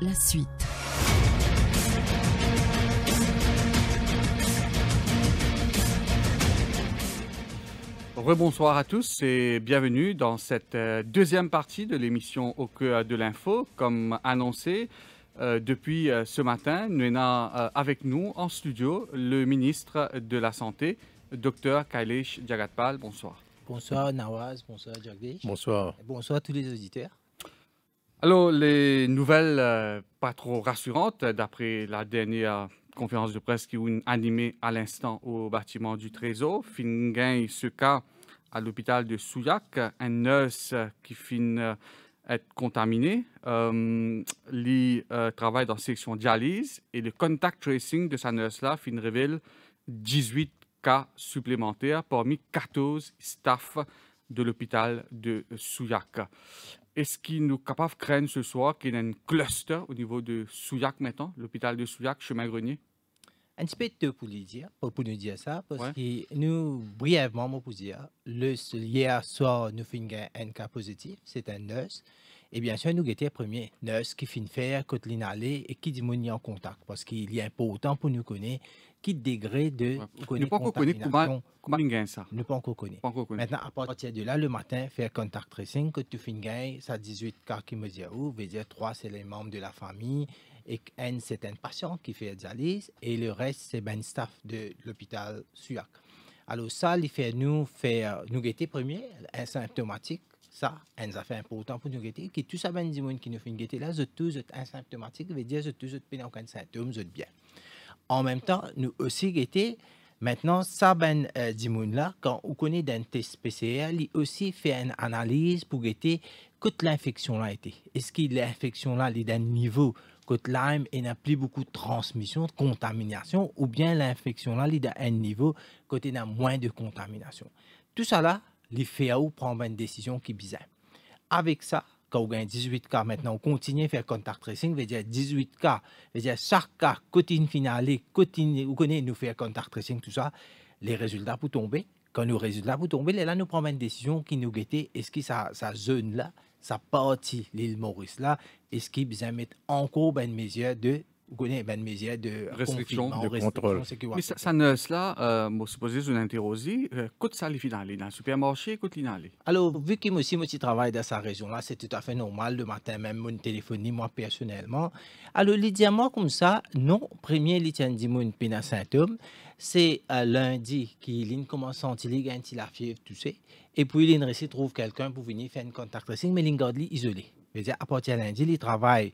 la suite. Rebonsoir à tous et bienvenue dans cette euh, deuxième partie de l'émission Au cœur de l'info. Comme annoncé euh, depuis euh, ce matin, nous avons avec nous en studio le ministre de la Santé, Dr Kailesh Jagatpal. Bonsoir. Bonsoir Nawaz, bonsoir Jagdish. Bonsoir. Bonsoir à tous les auditeurs. Alors, les nouvelles euh, pas trop rassurantes, euh, d'après la dernière conférence de presse qui est animée à l'instant au bâtiment du Trésor, Fingain ce cas à l'hôpital de Souillac, un nurse euh, qui finit être contaminé, euh, travaille dans la section dialyse et le contact tracing de sa nurse-là finit révèle 18 cas supplémentaires parmi 14 staff de l'hôpital de Souillac est ce qu'il nous capable craindre ce soir, qu'il y a un cluster au niveau de Souillac maintenant, l'hôpital de Souillac, chemin Grenier Un petit peu pour dire, pour nous dire ça, parce que nous, brièvement, moi, pour dire, le, hier soir, nous avons un cas positif, c'est un neus. Et bien sûr, nous étions premiers neus qui finit faire, côté l'inalé et qui dit nous en contact, parce qu'il y a un peu autant pour nous connaître qui degré de Nous ne pas contamination. Comment, ça Ne pas encore connaître. Maintenant, à partir de là, le matin, faire contact tracing, que tu finis, ça 18 cas qui me disent où, oh, veut dire trois, c'est les membres de la famille, et un, c'est un patient qui fait dialyse, et le reste c'est ben staff de l'hôpital SUAC. Alors ça, il fait nous faire, nous guetter premier, asymptomatique, ça, un affaire important pour nous guetter, qui tout ça, ben, qui nous fait guetter là, tous asymptomatiques, veut dire, tous, aucun symptôme, bien. En même temps, nous aussi été maintenant Saben euh, là quand on connaît d'un test PCR, il aussi fait une analyse pour guetter que l'infection là été. Est-ce que l'infection là est d'un niveau côté Lyme et n'a plus beaucoup de transmission, de contamination, ou bien l'infection là est d'un niveau côté n'a moins de contamination. Tout ça là, les où prend une décision qui est bizarre. Avec ça, quand on gagne 18 cas maintenant, on continue à faire contact tracing, veut dire 18 cas, veut dire chaque cas, côté finale, continue vous connaissez, nous faire contact tracing, tout ça, les résultats pour tomber. Quand nos résultats pour tomber, là, nous prenons une décision qui nous guette, est-ce que ça zone là, ça partie, l'île Maurice là, est-ce qu'il besoin mettre encore une mesure de connaît ben mesure de restriction de contrôle. Mais ça, ne cela, je euh, suppose, une interrogation. Qu'est-ce euh, ça les dans le supermarché Alors, vu que moi aussi, moi travaille dans sa région là, c'est tout à fait normal le matin même je téléphone, moi personnellement. Alors, les diamants comme ça, non, premier les tiens dit une pina c'est euh, lundi qui l'in commence à sentir la fièvre, tu sais. Et puis l'in trouve quelqu'un pour venir faire une contact tracing, mais l'in garde isolé. C'est-à-dire, à partir de lundi, il travaille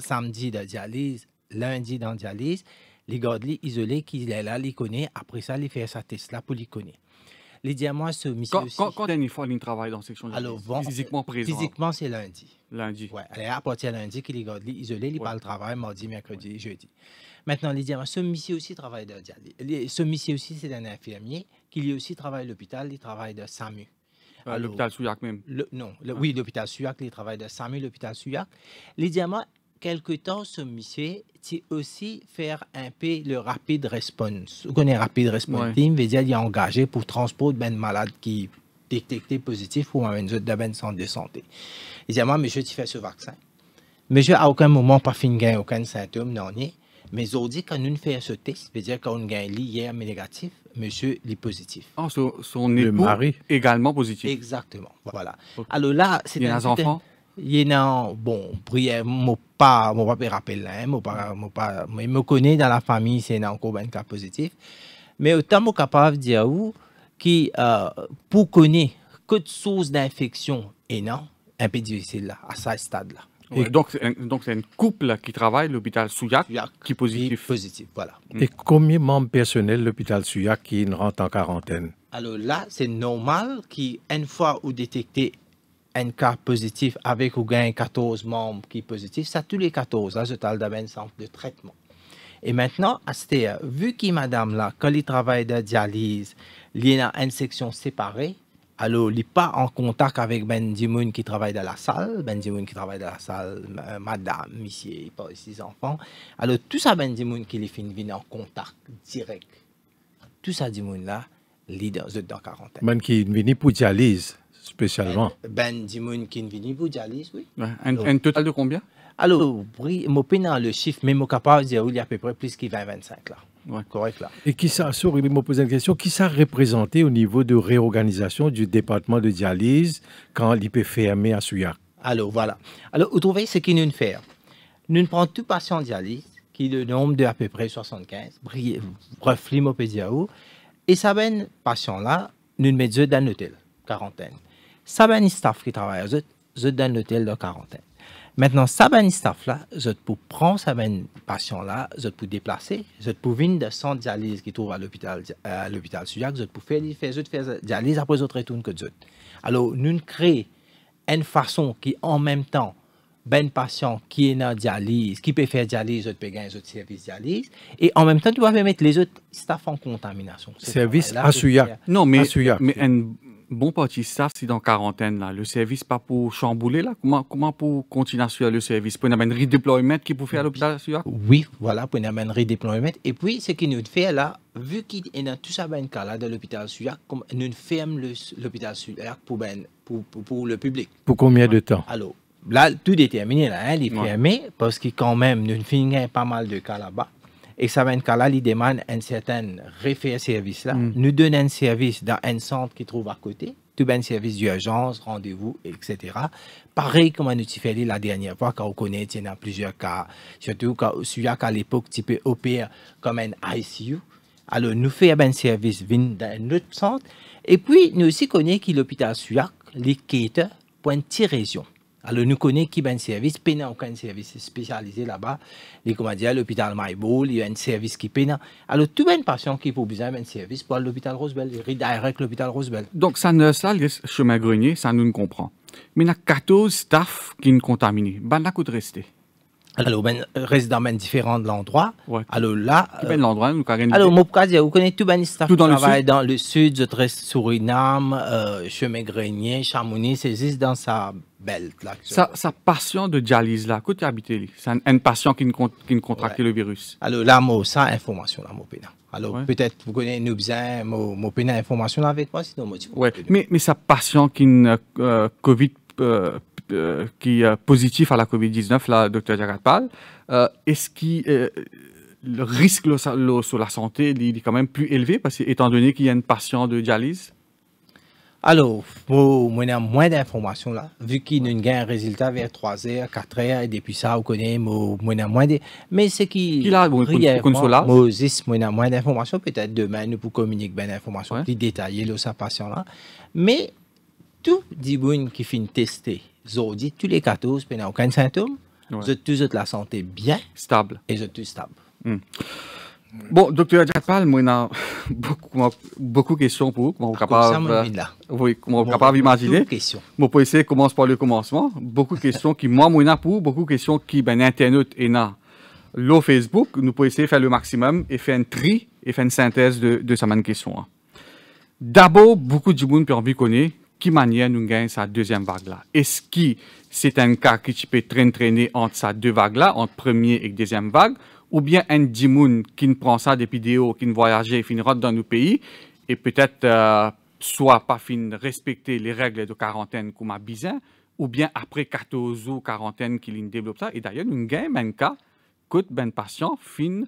samedi de dialyse, lundi dans dialyse, les les isolés qu'il est là, les connaît. Après ça, les fait sa test là pour les connaître. Les diamants se aussi... quand, aussi. dernière fois ils travaillent dans section Alors, bon, physiquement présent. Physiquement, c'est lundi. Lundi. ouais à partir de lundi qu'ils les gardent isolés, ils ouais. parlent travail mardi, mercredi, jeudi. Maintenant, les diamants, ce monsieur aussi travaille dans dialyse. Ce monsieur aussi, c'est un infirmier qui lui aussi travaille à l'hôpital, il travaille de SAMU. À ah, euh, l'hôpital Souillac même. non, ah. oui, l'hôpital Souillac, les travaux de Samy, l'hôpital Souillac. Les diamants, quelque temps, ce monsieur, c'est aussi faire un peu le rapide response. Vous connaissez rapide response ouais. team, veut dire qu'il est engagé pour transporter ben malades qui détecté positif pour une zone de centre de santé. Les diamants, monsieur, tu fais ce vaccin. Monsieur, à aucun moment, pas fini aucun symptôme, non, ni. Mais aujourd'hui, quand nous faisons ce test, c'est-à-dire qu'on hier mais négatif, monsieur est positif. Ah, son, son époux mari. également positif. Exactement. Voilà. Alors là, c'est Il y a enfants bon, mon papa, mon papa rappelle là, hein, mon pas, mon pas, il me connaît dans la famille, c'est encore un cas positif. Mais autant, je suis capable de dire vous qui, euh, pour connaître que de source d'infection et non, un peu difficile à ce stade-là donc, c'est un, donc c'est une couple qui travaille l'hôpital Souillac, qui est positif. voilà. Mm. Et combien de membres personnels l'hôpital Souillac qui rentrent en quarantaine Alors là, c'est normal qu'une fois ou détecté un cas positif avec ou gain 14 membres qui sont positifs, ça tous les 14, Là, hein, je parle d'un centre de traitement. Et maintenant, Astéa, vu que madame là, quand il travaille de dialyse, il y a une section séparée, alors, il n'est pas en contact avec Ben Dimoun qui travaille dans la salle, Ben Dimoun qui travaille dans la salle, euh, madame, monsieur, ses enfants. Alors, tout ça, Ben Dimoun qui les fait venir en contact direct. Tout ça, Dimoun là, il est dans, quarantaine. Ben qui venu pour dialyse, spécialement. Ben, ben Dimoun qui venu pour dialyse, oui. Un, total de combien Alors, je pas le chiffre, mais je suis capable de dire qu'il y a à peu près plus que 20-25 là. Ouais. Correct là. Et qui ça, sur, il m'a posé une question, qui ça représenté au niveau de réorganisation du département de dialyse quand l'IPFM à Suya Alors voilà. Alors, vous trouvez ce qu'il nous fait Nous ne prenons tout patient dialyse, qui est le nombre de à peu près 75, bref, l'imopédiao, et ça ben patient là, nous mettons dans l'hôtel, quarantaine. Ça ben staff qui travaille, dans l'hôtel de quarantaine. Maintenant, ça saben staff là, je peux prendre saben patient là, je peux déplacer, je peux venir de centre dialyse qui trouve à l'hôpital euh, à l'hôpital je peux faire faire je faire dialyse après autre retourne que vous. Alors nous créons une façon qui en même temps ben patient qui est en dialyse, qui peut faire dialyse, je peux gagner autres services dialyse et en même temps tu vas mettre les autres staff en contamination. Service à Non mais à mais un bon parti ça c'est dans quarantaine là. Le service pas pour chambouler là. Comment comment pour continuer à suivre le service Pour une redéploiement qui pour faire à mm. l'hôpital Oui, voilà pour une redéploiement. Et puis ce qui nous fait là, vu qu'il y a tout ça ben cas là dans l'hôpital Suyac, comme nous ferme l'hôpital Suyac pour ben pour, pour, le public. Pour combien de temps Alors là tout déterminé là, hein, il est parce qu'il quand même nous finissons pas mal de cas là-bas. Et cas-là, il demande un certain référent service là. Mm. Nous donne un service dans un centre qui trouve à côté. Tout ben service d'urgence, rendez-vous, etc. Pareil comme on a fait la dernière fois, quand on connaît, il y en a plusieurs cas. Surtout quand, celui à qu'à l'époque, tu peux comme un ICU. Alors, nous faisons un service un autre centre. Et puis, nous aussi connaissons que l'hôpital Suyac, les pour point région. Alors, nous connaissons qui y ben a un service, il n'y a service spécialisé là-bas. Comme dire, l'hôpital Maïbou, il y a un service qui peine. Alors, tout un ben patient qui a besoin d'un ben service pour l'hôpital Roosevelt, il à l'hôpital Roosevelt. Donc, ça ne ça, le chemin grenier, ça nous ne comprend. Mais il y a 14 staff qui sont contaminés. Ben, là, coûte rester. Alors, ben, reste dans différents différent de l'endroit. Alors là. l'endroit, nous, Alors, mon cas, vous connaissez tout ben staff tout dans le le dans le sud, je traite Suriname, euh, Chemin Grenier, Chamonix, c'est juste dans sa sa, sa, passion de dialyse là, que tu as c'est une passion qui ne, qui contractait le virus. Alors, là, moi, sans information, là, moi, Alors, peut-être vous connaissez nous bien, moi, moi, information avec moi, sinon, moi, mais, mais sa passion qui ne euh, COVID, euh, euh, qui est positif à la COVID-19, là, docteur Jagatpal, est-ce que le risque le, sur la santé il est quand même plus élevé parce que, étant donné qu'il y a une patiente de dialyse alors, pour a moins d'informations là, vu qu'il y a un résultat vers 3h, 4h, et depuis ça, on connaît, a moins de... Mais ce qui... il a moins d'informations, peut-être demain, nous pouvons communiquer bien d'informations plus détaillées, là, ça patient là. Mais, tout dit qui finit tester, dit tous les 14, ben, il n'y a aucun symptôme, ouais. tous la santé bien. Stable. Et tous stable. Hmm. Bon, docteur Jatpal, moi, j'ai beaucoup, de questions pour vous. Comment vous capable, euh, oui, capable d'imaginer. essayer, commence par le commencement. Beaucoup de questions qui, moi, pour beaucoup de questions qui, ben, internautes et na, Facebook, nous pouvons essayer de faire le maximum et faire un tri et faire une synthèse de, de ces questions. Hein. D'abord, beaucoup de monde ont envie connaître qui manière nous gagne sa deuxième vague-là. Est-ce que c'est un cas qui peut traîner entre sa deux vagues-là, entre première et deuxième vague, ou bien un Dimoun qui ne prend ça des vidéos, qui ne voyage, qui ne dans nos pays, et peut-être euh, soit pas fin respecter les règles de quarantaine comme à Bizin, ou bien après 14 ou quarantaine qu'il développe ça. Et d'ailleurs, une avons un ben, cas, coûte ben patient fin,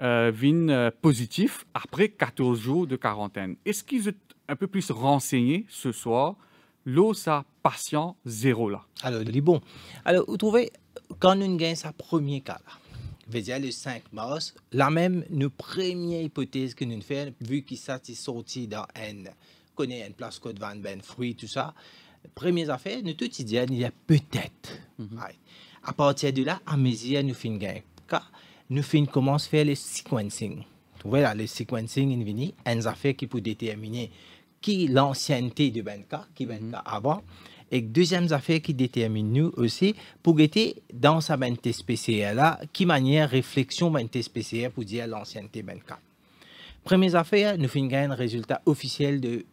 euh, vin euh, positif après 14 jours de quarantaine. Est-ce qu'ils ont un peu plus renseigné ce soir l'eau ça patient zéro là Alors, bon. Alors, vous trouvez, quand une gagne sa premier cas là, c'est-à-dire le 5 mars, la même nos première hypothèse que nous faisons, vu qu'il s'est sorti dans N, connaît N place code van ben fruit, tout ça, première affaire, nous tout disons, il y a peut-être. Mhm. À partir de là, à mesure, nous faisons gain. Car nous fin commencer à faire le sequencing. Voilà, le sequencing, il vient, une affaire qui peut déterminer qui l'ancienneté de Benka, qui Benka mhm. mm avant. Et deuxième affaire qui détermine nous aussi, pour guetter dans sa mentalité spéciale là, qui manière réflexion mentalité spéciale pour dire l'ancienneté 24. Première affaire, nous finissons un résultat officiel de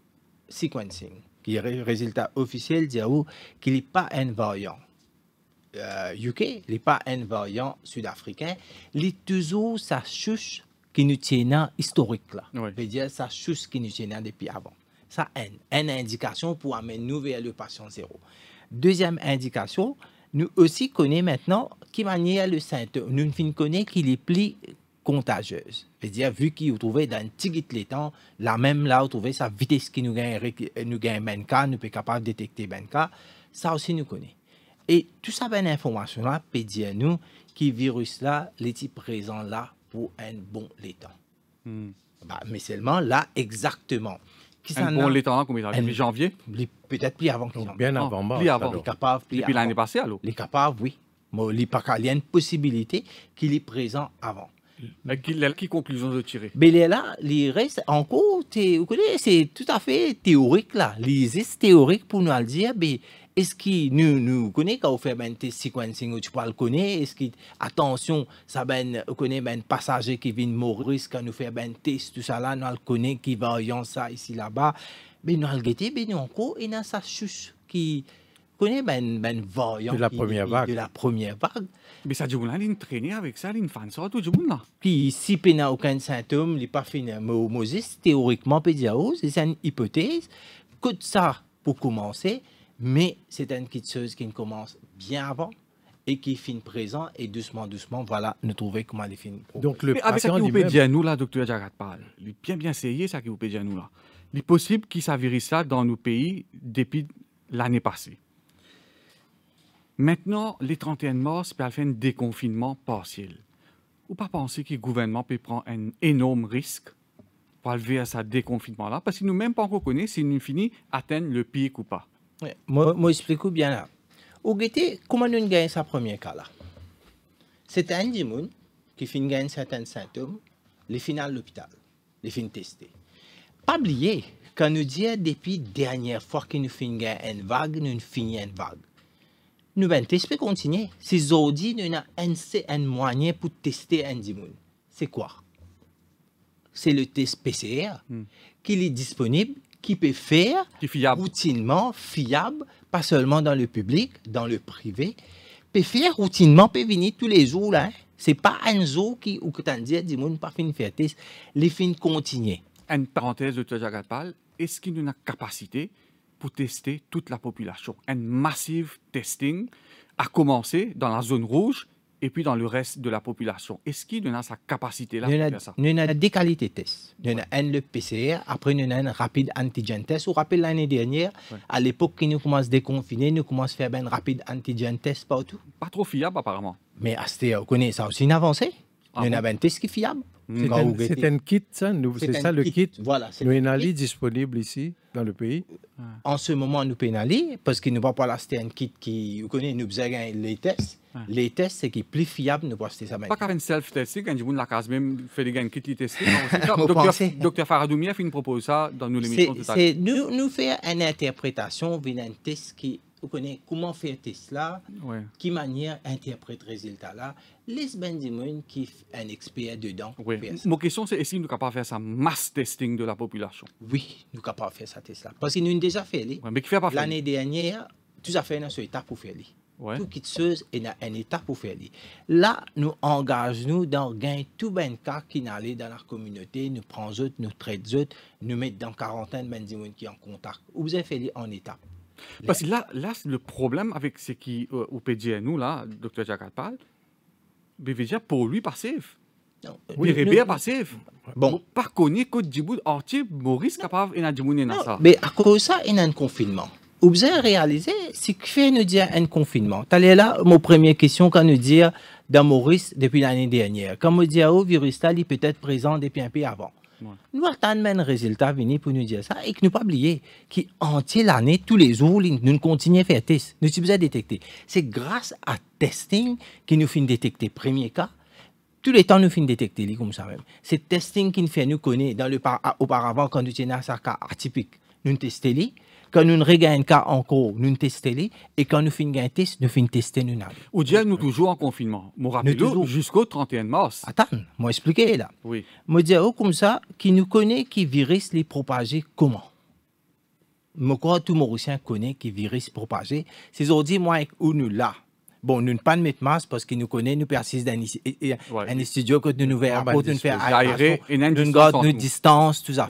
sequencing, qui est résultat officiel dire qu'il n'est pas un variant. UK, euh, il n'est pas un variant sud-africain, il est toujours sa chouche qui nous tient historique là. Oui. dire sa chouche qui nous tient depuis avant. Ça, N. indication pour amener nous vers le patient zéro. Deuxième indication, nous aussi connaissons maintenant qui manière le symptôme. Nous ne connaissons qu'il est plus contagieuse. C'est-à-dire, vu qu'il trouvez dans un petit de la même là, trouver sa vitesse qui nous gagne, nous gagne ben cas, nous peut capable de détecter Benka, ça aussi nous connaît. Et tout ça, ben, information là, peut dire nous, qui virus là, les types présents là, pour un bon hmm. Bah, mais seulement là, exactement. On l'étend temps combien ça En janvier Peut-être plus avant que Bien ah, avant, plus avant. puis puis l'année passée, alors Les capables, oui. Mais il y a une possibilité qu'il est présent avant. Mais Quelle conclusion de tirer Mais ben, là, les restes, encore, c'est tout à fait théorique, là. Les théorique pour nous dire, mais ben, est-ce qu'il nous, nous connaît quand on fait ben, tes sequencing, tu ne le connaître, est-ce qu'il, attention, ça ben, connaît ben, passager qui vient mourir, quand nous fait un ben, test, tout ça là, nous le connaît, qui va en ça ici, là-bas, ben, nous le ben, nous encore, et dans sa chuche qui, connaît ben, ben voyant de la première vague. De la première vague. Mais ça, du coup, là, il avec ça, il fait ça, tout du là. Qui si il n'a aucun symptôme, il n'est pas fini Moses, théoriquement, peut oh, c'est une hypothèse. Coûte ça pour commencer. Mais c'est une quitteuse qui commence bien avant et qui finit présent et doucement, doucement, voilà, nous trouver comment les finit. Donc le Mais avec vous dit à nous là, docteur Jagat parle, il est bien bien essayé ça qui vous dit à nous là. Il est possible qu'il s'avérisse ça dans nos pays depuis l'année passée. Maintenant, les 31 morts, c'est faire un déconfinement partiel. Ou pas penser que le gouvernement peut prendre un énorme risque pour lever à ce déconfinement-là, parce que nous même pas encore connaît si nous finit atteindre le pic ou pas. Moi, moi expliquer bien là. Au comment nous gagnons sa premier cas là C'est un dimoun qui fin gagne certains symptômes, les finales à l'hôpital, les fin tester. Pas oublier, quand nous dit depuis la dernière fois que nous finissons une vague, nous finissons une vague. Nous allons ben, tester continuer. Si Zodi, nous avons un, moyen pour tester un dimoun. C'est quoi C'est le test PCR hmm. qui est disponible qui peut faire routinement, fiable, pas seulement dans le public, dans le privé, peut faire routinement, peut venir tous les jours là. Hein. n'est C'est pas un jour qui, ou que dit, dis, monde pas fin faire les fins continuer. Une parenthèse de Tajagapal, est-ce qu'il y a une capacité pour tester toute la population? Un massive testing a commencé dans la zone rouge et puis dans le reste de la population. Est-ce qu'il y a sa capacité là nous ça Nous des qualités de tests. Nous avons le PCR, après nous avons un rapide antigen test. Vous rappelez l'année dernière, à l'époque qui nous commence à déconfiner, nous commençons à faire un ben, rapide antigen test partout. Pas trop fiable apparemment. Mais vous connaissez ça aussi une avancée. Ah nous ben, avons un test qui est fiable. C'est un, kit, c'est ça le kit. kit. Voilà, nous avons un lit disponible ici, dans le pays. En ce moment, nous pénalisons parce qu'il ne va pas là, un kit qui, vous connaissez, nous besoin les tests les tests, c'est qui est plus fiable de voir si ça Pas faire une self-testing, quand hein, vous la case même, fait des gains qui testent. Docteur Faradoumia, il nous propose ça dans nos émissions tout à l'heure. Nous, nous faire une interprétation d'un un test qui vous connaissez comment faire test là, ouais. qui manière interprète résultat là. Les Benjamin qui est un expert dedans. Oui. Mon question c'est est-ce que nous de faire ça mass testing de la population Oui, nous de faire ça test là parce que nous avons déjà fait L'année dernière, tout à fait dans ce état pour faire les ouais. il y a un état pour faire. Là, nous engageons-nous dans gain tout ben cas qui n'allait dans la communauté, nous prenons autres, nous traitons autres, nous mettons dans quarantaine ben qui en contact. Vous avez fait en état. Parce que là, là le problème avec ce qui euh, au nous, là, docteur Jacques c'est que pour lui passif. Il euh, oui, bien passif. Bon. pas connu que Djibout, Maurice capable, il a dit, ça. Mais à cause de ça, il y a un confinement. Vous réalisé, réaliser ce que fait nous dire un confinement. C'est là, ma première question quand nous dire dans Maurice depuis l'année dernière. Comme on dit, au virus est peut être présent depuis un peu avant. Nous attendons un résultat venir pour nous dire ça et que nous pas oublier qu'entier l'année, tous les jours, nous continuons à faire test. Nous sommes détecter. C'est grâce à testing qui nous fait détecter premier cas. Tous les temps, nous faisons détecter les comme ça même. C'est testing qui nous fait nous connaître dans le, auparavant quand nous tenions un cas atypique. Nous testons les quand nous ne regagnons cas encore, nous testons, et quand nous finissons un test, nous finissons tester nous. Ou nous toujours en confinement. Nous rappelons jusqu'au 31 mars. Attends, moi expliquer là. Oui. Moi dire oh, comme ça, qui nous connaît qui virus les propager comment Je crois que tout Mauriciens connaît qui virus propager. C'est aujourd'hui moi où nous là. Bon, nous ne pas de mettre masque parce qu'il nous connaît nous persistons dans un studio que nous nous verrons, ah, bah, nous faire aérer, nous gardons nos distances, tout ça.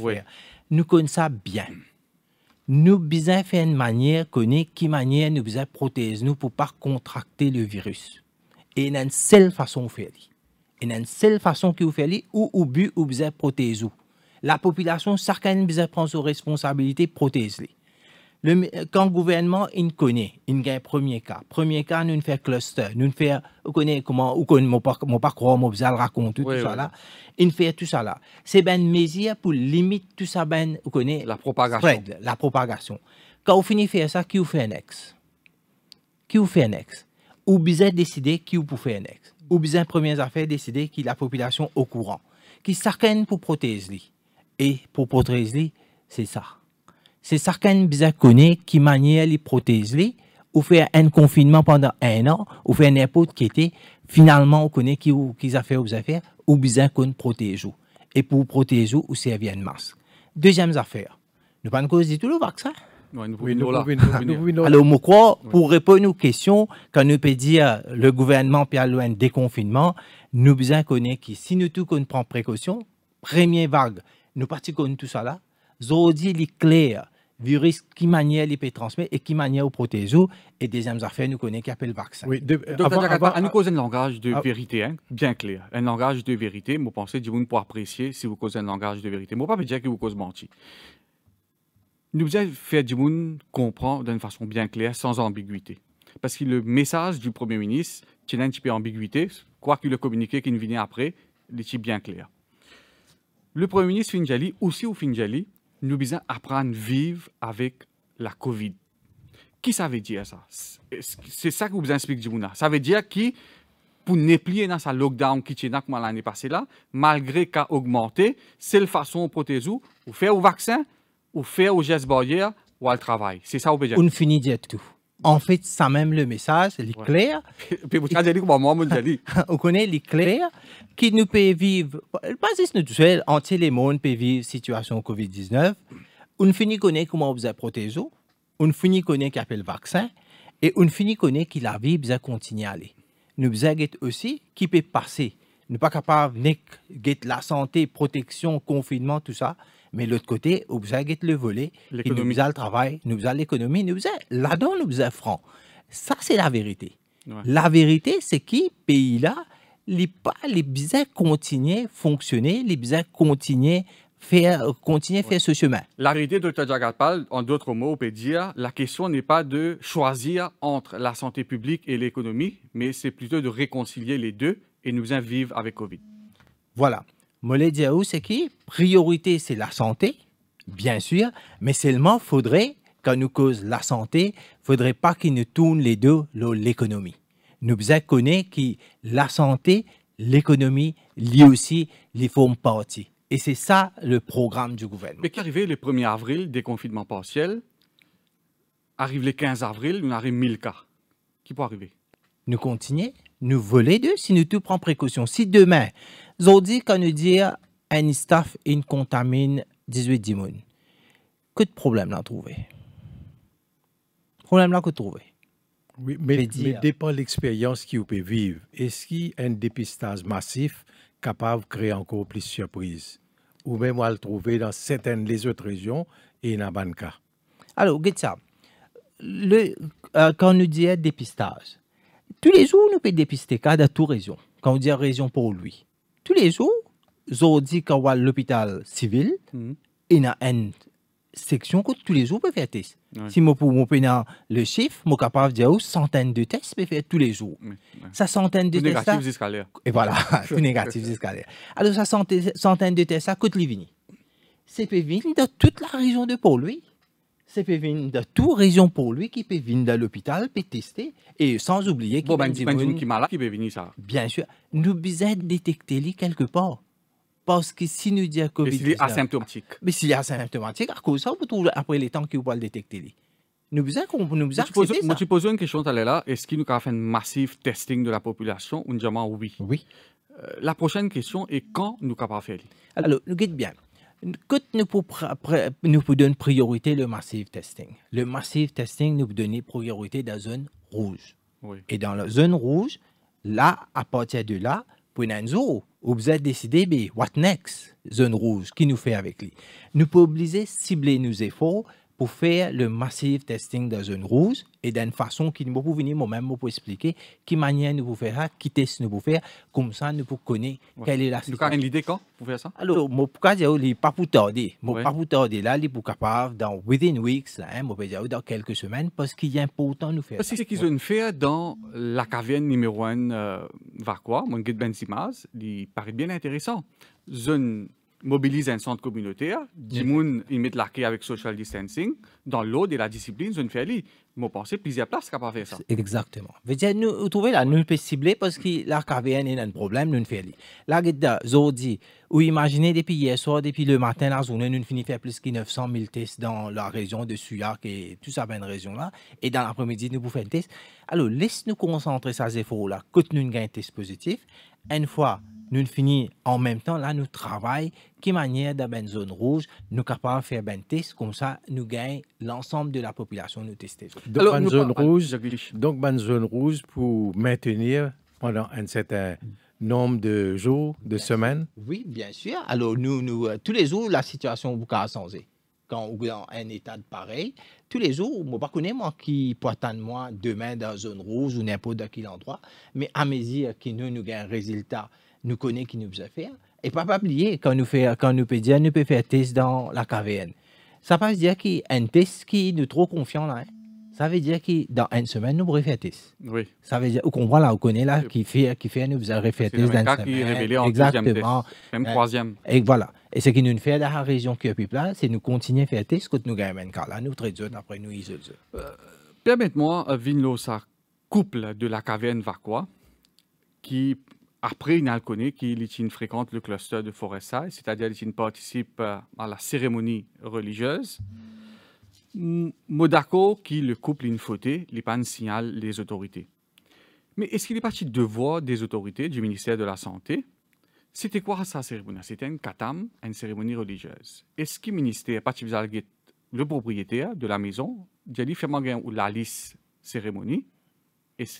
Nous connaissons ça bien nous besoin faire une manière connaître qui manière nous besoin protéger nous pour pas contracter le virus. Et il une seule façon de faire. Il y une seule façon de vous faites ou au but ou protéger La population certaine besoin prendre ses responsabilités, protéger le, quand gouvernement, il connaît, il gagne premier cas. Premier cas, nous ne fait cluster, nous fait, connaît comment, ou connaît mon, parcours, mon bizarre raconte, tout, oui, tout ça là. Il fait tout ça là. C'est ben mesure pour limiter tout ça ben, vous connaît. La propagation. la propagation. Quand vous finissez faire ça, qui vous fait un ex? Qui vous fait un ex? Ou bien décider qui vous fait un ex? Ou bien première affaire, décider qui la population au courant. Qui s'arrête pour protéger et pour protéger c'est ça c'est certaines connaît qui maniait les prothèses, ou faire un confinement pendant un an, ou faire n'importe qui était, finalement, on connaît qui, qu'ils a fait aux affaires, ou bien qu'on protège. Et pour protéger, ou servir un masque. Deuxième affaire, nous pas cause du tout le vaccin. Alors, moi, quoi, pour répondre aux questions, quand nous peut dire le gouvernement puis un déconfinement, nous bien connaître qui si nous tout qu'on prend précaution, première vague, nous partis tout cela. là, dit les est virus qui manie, les peut et qui manie au protézo. et deuxième affaire nous connaissons qui appelle vaccin. Oui, de, Donc, à nous cause un langage de ah. vérité hein, bien clair, un langage de vérité, vous pensez que pour apprécier si vous causez un langage de vérité. Moi pas dire que vous causez menti. Nous devons faire du comprendre d'une façon bien claire, sans ambiguïté. Parce que le message du Premier ministre, tient a un petit peu d'ambiguïté, quoi qu'il le communiqué qui nous venait après, il est bien clair. Le Premier ministre Finjali, aussi au Finjali, nous devons apprendre à vivre avec la COVID. Qui ça veut dire ça? C'est ça que vous explique vous. Ça veut dire que pour ne plier dans sa lockdown qui est comme l'année passée là, malgré qu'a augmenté, c'est la façon dont vous ou faire au vaccin, ou faire au geste barrière, ou au travail. C'est ça, vous pouvez dire. On finit tout en fait, ça même le message, l'éclair. Puis vous On connaît l'éclair qui nous peut vivre, pas juste nous tout seul, entier les monde peut vivre situation COVID-19. On finit connaît comment vous faisait protégé, on finit connaît qu'appel appelle le vaccin, et on finit connaît qu'il la vie bien continuer à aller. Nous avons aussi qui peut passer. Nous pas capable de la santé, protection, confinement, tout ça. Mais l'autre côté, nous le volet, nous a le travail, nous avons l'économie, nous a là-dedans, nous a franc. Ça, c'est la vérité. La vérité, c'est que pays-là, les pas, les de continuer fonctionner, les biens continuer faire, continuer faire ce chemin. La vérité, Dr. Jagatpal, en d'autres mots, on peut dire, la question n'est pas de choisir entre la santé publique et l'économie, mais c'est plutôt de réconcilier les deux et nous en vivre avec Covid. Voilà. Mollet Diaou, ah, c'est qui? Priorité, c'est la santé, bien sûr, mais seulement faudrait, quand nous cause la santé, faudrait pas qu'il nous tourne les deux l'économie. Nous connaissons que la santé, l'économie, lui aussi, les font partie. Et c'est ça le programme du gouvernement. Mais qu'arrivait le 1er avril, déconfinement partiel, arrive le 15 avril, nous arrive 1000 cas. Qui peut arriver? Nous continuer, nous voler d'eux si nous tout prenons précaution. Si demain, Zodi nous dire un staff staff une contamine 18 dimoun. Quel problème là trouver. Problème là que trouver? Oui, mais, mais dépend l'expérience qui vous peut vivre. Est-ce qu'un dépistage massif capable de créer encore plus de surprises? Ou même à le trouver dans certaines des autres régions et dans cas Alors, Le, euh, quand nous dit dépistage, tous les jours, nous peut dépister cas dans toute régions, Quand on dit région pour lui tous les jours, Zodi Kawa l'hôpital civil, hmm. il y a une section que tous les jours peut faire des tests. Si moi pour donner le chiffre, je suis capable de dire que centaines de tests peut faire tous les jours. Ça centaine de tests négatif jusqu'à Et voilà, tout négatif jusqu'à Alors ça centaine de tests ça coûte les vignes. C'est venu dans toute la région de Paul, lui c'est peut venir de toute région pour lui qui peut venir de l'hôpital, peut tester, et sans oublier qu'il bon, ben, qui qui peut venir ça. Bien sûr. Nous besoin de détecter lui quelque part. Parce que si nous disons COVID-19... S'il est asymptomatique. Mais s'il est asymptomatique, à cause ça, on trouvez après les temps qu'il va le détecter. Lui. Nous besoin qu'on nous besoin je pose, ça. tu une question, là. Est-ce qu'il nous a fait un massif testing de la population Ou nous oui. Oui. Euh, la prochaine question est quand nous capable faire Alors, nous guide bien. Quand nous pouvons donner priorité le massive testing. Le massive testing nous donne priorité dans la zone rouge. Et dans la zone rouge, là, à partir de là, pour vous êtes décidé, mais what next, zone rouge, qui nous fait avec lui. Nous pouvons obliger cibler nos efforts pour faire le massive testing dans une rouge et d'une façon qui nous pour venir moi-même pour expliquer qui manière nous pouvons faire, qui test nous pouvons faire, comme ça nous pouvons connaître quelle est la situation. une idée quand pour faire ça Alors, moi, pour dire, il pas pour tarder. Moi, pas pour tarder là, il pour capable dans within weeks, là, hein, mon dire, dans quelques semaines, parce qu'il est important nous faire. Parce que ce qu'ils ont fait dans la caverne numéro 1 euh, quoi, mon guide Benzimas, il paraît bien intéressant. Zone mobilise un centre communautaire, Dimoun, il met l'arqué avec social distancing, dans l'autre, et la discipline, je ne fais plusieurs places qui pas fait ça. Exactement. Vous trouvez là, nous pas cibler parce que l'arc il a un problème, nous ne faisons rien. Là, dis, vous imaginez depuis hier soir, depuis le matin, la journée, nous finissons faire plus de 900 000 tests dans la région de Suyac et tout ça, la ben, région là. Et dans l'après-midi, nous pouvons faire un test. Alors, laisse-nous concentrer ces efforts-là, quand nous gagnons un test positif. Une fois, nous finissons en même temps, là, nous travaillons, qui manière dans une zone rouge, nous capables de faire un ben test, comme ça, nous gagnons l'ensemble de la population, nous tester. Donc, une zone rouge, donc, zone rouge pour maintenir pendant un certain nombre de jours, de semaines? Oui, bien sûr. Alors, nous, nous, euh, tous les jours, la situation vous a Quand on est dans un état de pareil, tous les jours, je ne connais moi qui porte de moi demain dans une zone rouge ou n'importe quel endroit, mais à mesure que nous, nous gagnons un résultat, nous connaît qui nous a fait. Hein. Et pas oublier quand nous fait, quand nous peut dire, nous peut faire test dans la caverne. Ça veut dire qu'un test qui nous trop confiant là. Hein. Ça veut dire que dans une semaine, nous pourrons faire test. Oui. Ça veut dire, on voit là, on connaît là, qui fait, qui fait, nous faisons faire test dans une semaine. Exactement. Même troisième. Et voilà. Et ce qui nous fait dans la région qui est plus là, c'est nous continuer à faire test quand nous gagnons un cas là, nous traitons après nous ont dur. Euh, permettez-moi, euh, Vinlo, ça couple de la caverne quoi qui après, une y qui a fréquente le cluster de Foressaï, c'est-à-dire ne participe euh, à la cérémonie religieuse. Modako, qui le couple une fautée, les panne signale les autorités. Mais est-ce qu'il est parti de devoir des autorités du ministère de la Santé C'était quoi sa cérémonie C'était un katam, une cérémonie religieuse. Est-ce que le ministère le propriétaire de la maison, de ou la liste cérémonie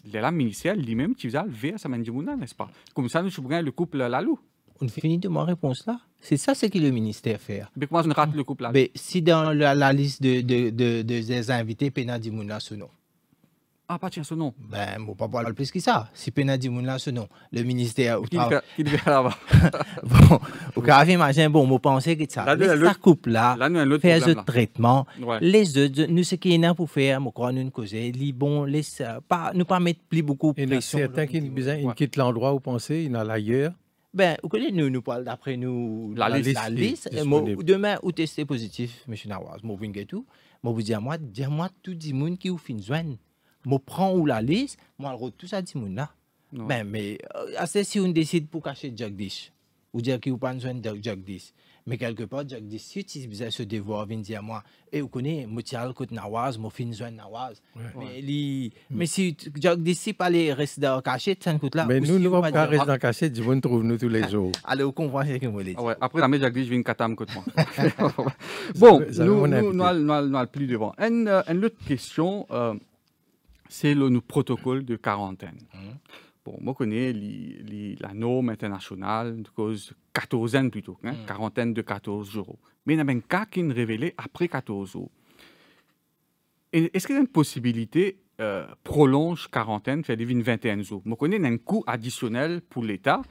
le ministère lui-même qui faisait lever à sa n'est-ce pas Comme ça, nous souviendrons le couple Lalou. On finit de ma réponse là C'est ça ce que le ministère fait. Mais comment ne rate le couple là. Mais Si dans la, liste de, des invités, Pena Dimouna, ce non. Ah, pas tiens, ce nom. Ben, mon papa parler plus que ça. Si là, ce nom. Le ministère. Il vient là-bas. Bon, au pouvez imaginer, bon, pensez que ça. La coupe là, faire ce traitement. Les autres, nous, ce qui est a pour faire, mon nous, cause, nous, euh, nous, pas, nous pas mettre plus beaucoup nous, certains qui quittent l'endroit où penser, ben, nous, nous, l'ailleurs. Ben, nous, nous d'après nous. La, euh, Demain, positif, vous Moi, vous moi, moi tout qui vous je prends ou la liste, je retourne tout ça, Ben, mais, si on décide pour cacher Dish ou dire qu'il n'y pas besoin de Dish. Mais quelque part, Dish, si tu faisais ce devoir, viens dire à moi, et vous connaissez, je suis côté Nawaz, je suis Mais si pas les là. Mais nous, ne pas rester dans nous tous les jours. Allez, vous comprenez ce que Après, je viens côté moi. Bon, nous, nous, nous, plus devant. Une autre question c'est le, protocole de quarantaine. Mmh. Bon, moi, je connais la norme internationale, de cause ans plutôt, hein, mmh. quarantaine de 14 jours. Mais il y a un cas qui est révélé après 14 jours. Est-ce qu'il y a une possibilité euh, prolonge quarantaine, fait une vingtaine jours je connais un coût additionnel pour l'État,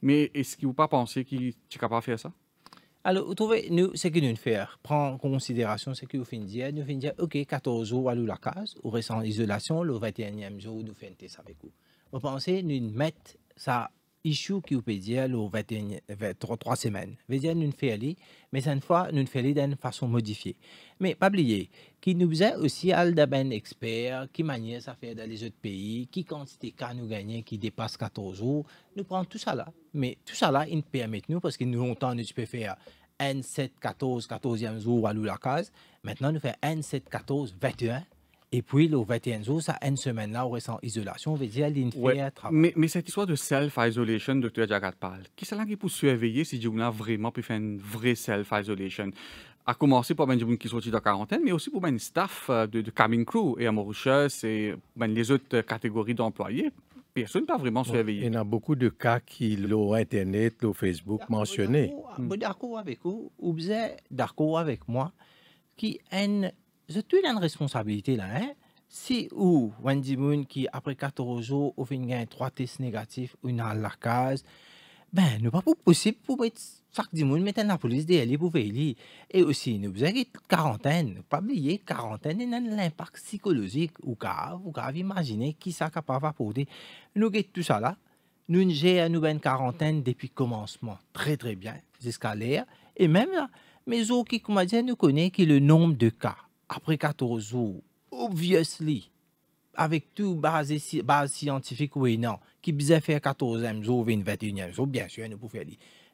mais est-ce que vous pas pensez qu'il est capable de faire ça alors, vous trouvez, nous, ce que nous faisons, prendre en considération ce que nous faisons dire, nous faisons dire, OK, 14 jours à la case, ou reste en isolation, le 21e jour, nous faisons ça avec vous. Vous pensez, nous mettons ça, issue qui vous peut dire, le 21, 23, 3 semaines. Vous dire, nous faisons mais cette fois, nous faisons d'une façon modifiée. Mais, pas oublier, qui nous faisait aussi à ben expert, qui manière ça fait dans les autres pays, qui quantité cas nous gagner qui dépasse 14 jours, nous prenons tout ça là. Mais tout ça là, il nous permet nous, parce que nous longtemps, nous peux faire N7, 14, 14e jour à la case. Maintenant, nous faisons N7, 14, 21. Et puis, le 21 jours, ça, une semaine là, on est en isolation, on veut dire, une de mais, mais, cette histoire de self-isolation, docteur Jagat parle, qui est là qui peut surveiller si on a vraiment pu faire une vraie self-isolation? à commencer par ben, qui sortit de la quarantaine, mais aussi pour ben, staff euh, de, de crew et à et ben, les autres euh, catégories d'employés. Personne n'a vraiment surveillé. Il y a beaucoup de cas qui l'ont Internet, l'ont Facebook mentionné. D'accord hmm. avec vous, ou d'accord avec moi, qui a je une responsabilité là. Hein. Si ou Wendy Moon qui après 14 jours, au fin trois tests négatifs, une à la case, ben, n'est pas possible pour police police pour ديالي بوفيلي Et aussi nous vous quarantaine pas oublier quarantaine et l'impact psychologique ou grave ou grave imaginez qui ça capable apporter nous avons tout ça là nous avons une quarantaine depuis le commencement très très bien jusqu'à l'air et même là mais qui comme ne nous connaît que le nombre de cas après 14 jours obviously avec tout base scientifique ou non qui bizarre faire 14e jour 21e jour bien sûr nous pouvons faire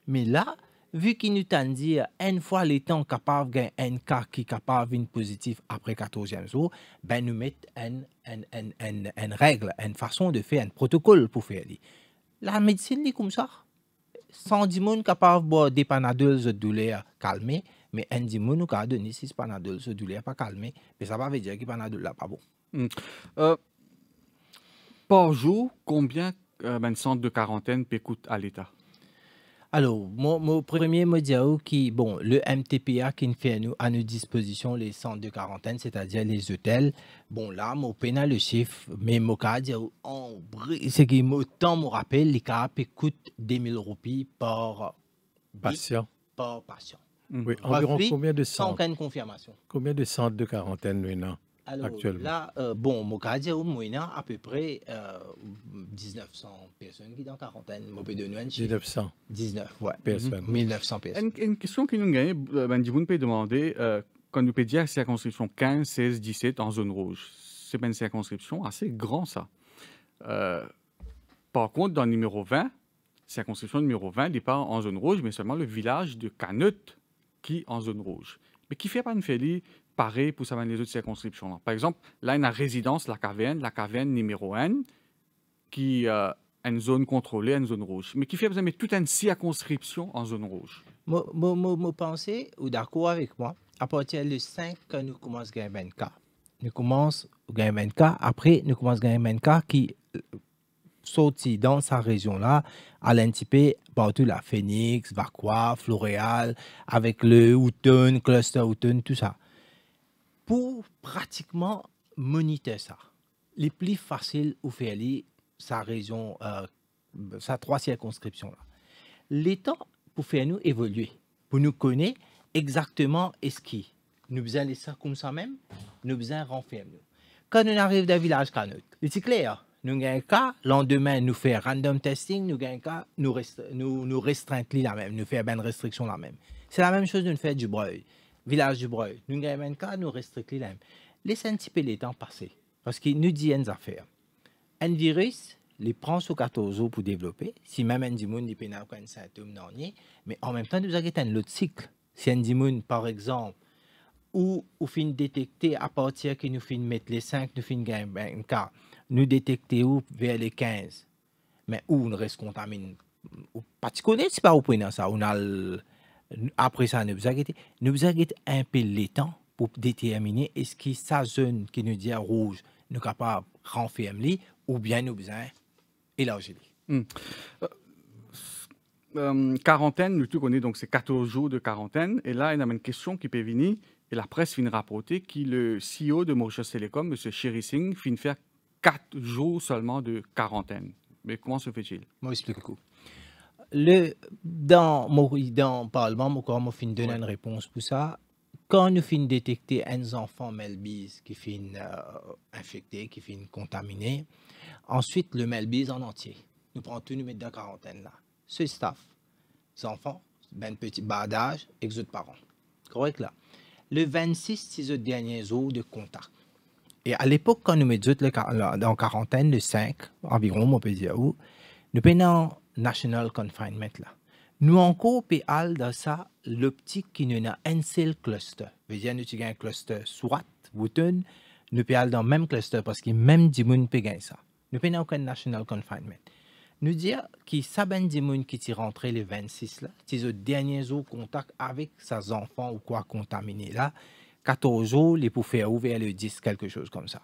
mais là, vu qu'il nous t'a dit euh, une fois les temps capable gain un cas qui capable venir positif après 14e jour, ben nous mettons une, règle, une façon de faire, un protocole pour faire. La médecine dit comme ça. Sans personnes capables de boire des de douleur calmées, mais un dimoun nous a donné 6 panadoles de douleur pas calmées, mais ça veut dire que panadol là pas bon. pas hmm. Euh, par jour, combien de euh, ben, centres centre de quarantaine peut coûter à l'État alors, mon, premier Modiao qui, bon, le MTPA qui nous fait à nous, à nos dispositions les centres de quarantaine, c'est-à-dire les hôtels. Bon, là, mon pénal le chiffre, mais mon cas, oh, c'est que mon me rappelle, les CAP coûtent 000 roupies par patient. Par Oui, environ combien de centres Sans confirmation. Combien de centres de quarantaine maintenant alors là, euh, bon, mon au à peu près 1900 euh, personnes qui en quarantaine. 1900. ouais. 1900 mhm. personnes. Une, question que nous gagnons, euh, ben, vous pouvez demander, quand nous pouvons dire circonscription 15, 16, 17 en zone rouge, c'est une circonscription assez grande, ça. par contre, dans le numéro 20, circonscription numéro 20 n'est pas en zone rouge, mais seulement le village de Canut qui est en zone rouge. Mais qui fait pas une félie pareil pour ça les autres circonscriptions. Par exemple, là, il y a résidence, la caverne, la caverne numéro 1, qui est euh, une zone contrôlée, une zone rouge, mais qui fait besoin de toute une circonscription en zone rouge. Mon pensée, ou d'accord avec moi, à partir du 5 que nous commençons à gagner Nous commençons à gagner après nous commençons à gagner qui euh, sorti dans sa région-là, à l'NTP, partout la Phoenix, vaquois Floréal, avec le Houghton, Cluster Houghton, tout ça pour pratiquement moniter ça. Les plus faciles au fait sa raison, euh, sa trois circonscriptions là. Les temps pour faire nous évoluer, pour nous connaître exactement est-ce qui nous besoin laisser ça comme ça même, nous besoin renfermer nous. Quand on arrive d'un village qu'à autre, c'est clair. Nous gagnons cas, lendemain nous fait random testing, nous gagnons cas, nous nous nous restreint la même, nous fait ben restriction la même. C'est la même chose nous fête du breuil village du Breuil. Nous n'avons qu'à nous les mêmes. Laissez un petit peu les temps passer. Parce qu'il nous dit une affaire. Un virus, les prend sous 14 jours pour développer. Si même un dimoun, n'est pas un symptôme non Mais en même temps, nous avons un autre cycle. Si un dimoun, par exemple, ou ou fin détecter à partir que nous fin mettre les 5, nous fin gagner ben, un cas. Nous détecter ou vers les 15. Mais où on reste contaminé. Ou pas tu c'est pas au point ça. On a le après ça, nous avons vous un peu les temps pour déterminer est-ce que sa zone qui nous dit rouge ne capable de renfermer ou bien nous besoin élargir. Hmm. Euh, euh, quarantaine, nous connaissons donc ces 14 jours de quarantaine. Et là, il y a une question qui peut venir, et la presse vient rapporter que le CEO de Mauritius Telecom, M. Sherry Singh, vient faire 4 jours seulement de quarantaine. Mais comment se fait-il Moi, explique le coup le, dans, dans le Parlement, je quand de donner une réponse pour ça, quand nous fin détecter un enfant Melbise qui fin euh, infecté, qui fin contaminé, ensuite le Melbise en entier, nous prenons tout, nous mettons dans quarantaine là. Ce staff, les enfants, ben petit badage exode parents. Correct là. Le 26, c'est le dernier jour de contact. Et à l'époque, quand nous mettons dans en quarantaine, le 5 environ, on peut dire où, nous prenons national confinement là. Nous encore péal dans ça l'optique qui nous a un seul cluster. à dire nous avons un cluster soit vous-même, Wooten, nous péal dans même cluster parce que même dimun monde peut gagner ça. Nous pas aucun national confinement. Nous dire que ça ben dimun qui sont rentré le 26 là, c'est le dernier jour contact avec ses enfants ou quoi contaminé là, 14 jours les pour faire ouvrir le 10 quelque chose comme ça.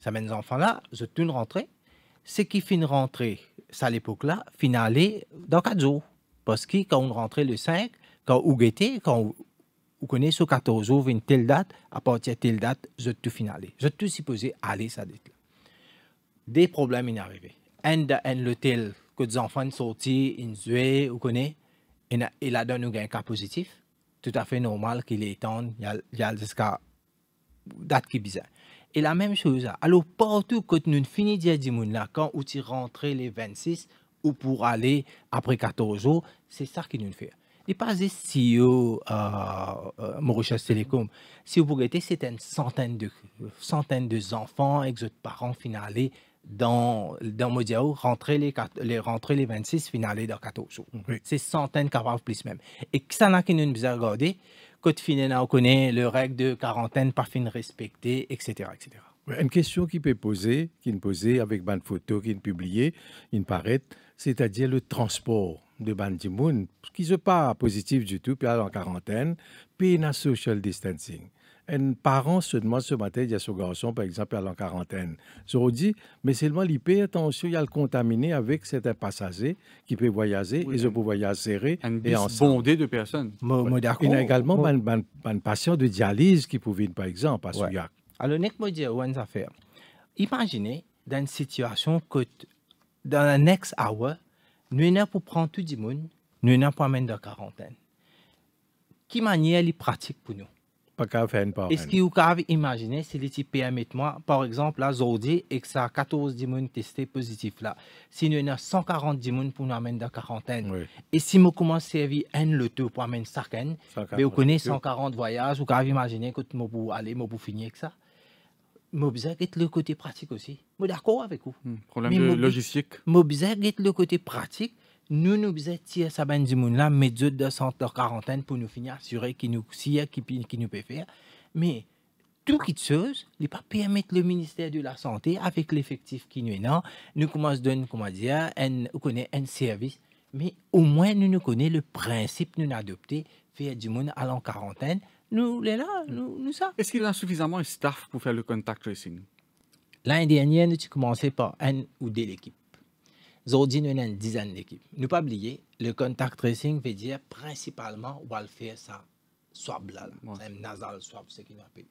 Ça mène ben, enfants là, je tourne rentrer, c'est qui fin rentrer à l'époque-là, Finalé dans quatre jours. Parce que quand on rentrait le 5, quand on était, quand on connaît ce 14 jours, une telle date, à partir de telle date, je tout finalé. Je tout supposé aller ça date-là. Des problèmes sont arrivés. Un de le tel que des enfants sortis, ils jouaient, vous connaissez, il a donné un cas positif. Tout à fait normal qu'il étende, il y a jusqu'à date qui est bizarre. Et la même chose, alors partout que nous finissons là, quand tu rentre les 26 ou pour aller après 14 jours, c'est ça qui nous fait. Et pas si au e euh, euh, Mauritius Telecom, si vous regardez, c'est une centaine de, centaine de enfants et de parents finalés dans, dans Modiao, rentrer les, les, rentrer les 26 finalés dans 14 jours. C'est centaines, capables plus même. Et ça, n'a qui nous a Côte-Finéna, on connaît le règle de quarantaine, parfum respecté, etc. etc. Une question qui peut poser, qui ne posée avec ban photo, qui ne publiée, qui paraît, c'est-à-dire le transport de ban qui n'est pas positif du tout, puis en quarantaine, puis social distancing un parent se demande ce matin, il y a ce garçon, par exemple, est en quarantaine. Je dis, mais seulement l'IP, il y a le contaminé avec certains passagers qui peuvent voyager, et je peux voyager serré et en bondé de personnes. il y a également un, patient de dialyse qui pouvait, par exemple, parce ouais. Alors, je vais dire une affaire. Imaginez, dans une situation que, dans la next hour, nous pas pour prendre tout le monde, nous pas pour amener de quarantaine. Quelle manière est pratique pour nous? Est-ce que vous pouvez imaginer si les permettent moi, par exemple, là, aujourd'hui, et que ça a 14 personnes testées positives là, si nous a 140 personnes pour nous amener dans la quarantaine, et si je commence à servir un le pour amener chacun, ben, mais vous connaissez 140 voyages, vous pouvez imaginer que je peux aller, je peux finir avec ça. vous est le côté pratique aussi. Je suis d'accord avec vous. Hmm, problème mais de logistique. vous est le côté pratique nous nous étions à ben là mais Dieu de quarantaine pour nous finir assurer qu'il nous si qui qui nous peut faire mais tout qui chose n'est pas permettre le ministère de la santé avec l'effectif qui nous est là nous commence donner comment dire un connaît un service mais au moins nous nous connaît le principe nous adopté faire du monde à en quarantaine nous les là nous, nous ça est-ce qu'il a suffisamment de staff pour faire le contact tracing l'année dernière nous commençais par un ou deux équipes. Aujourd'hui, nous avons une dizaine d'équipes. Ne pas oublier, le contact tracing veut dire principalement, on va faire ça, swab là, même nasal swab, ce qu'il appelle.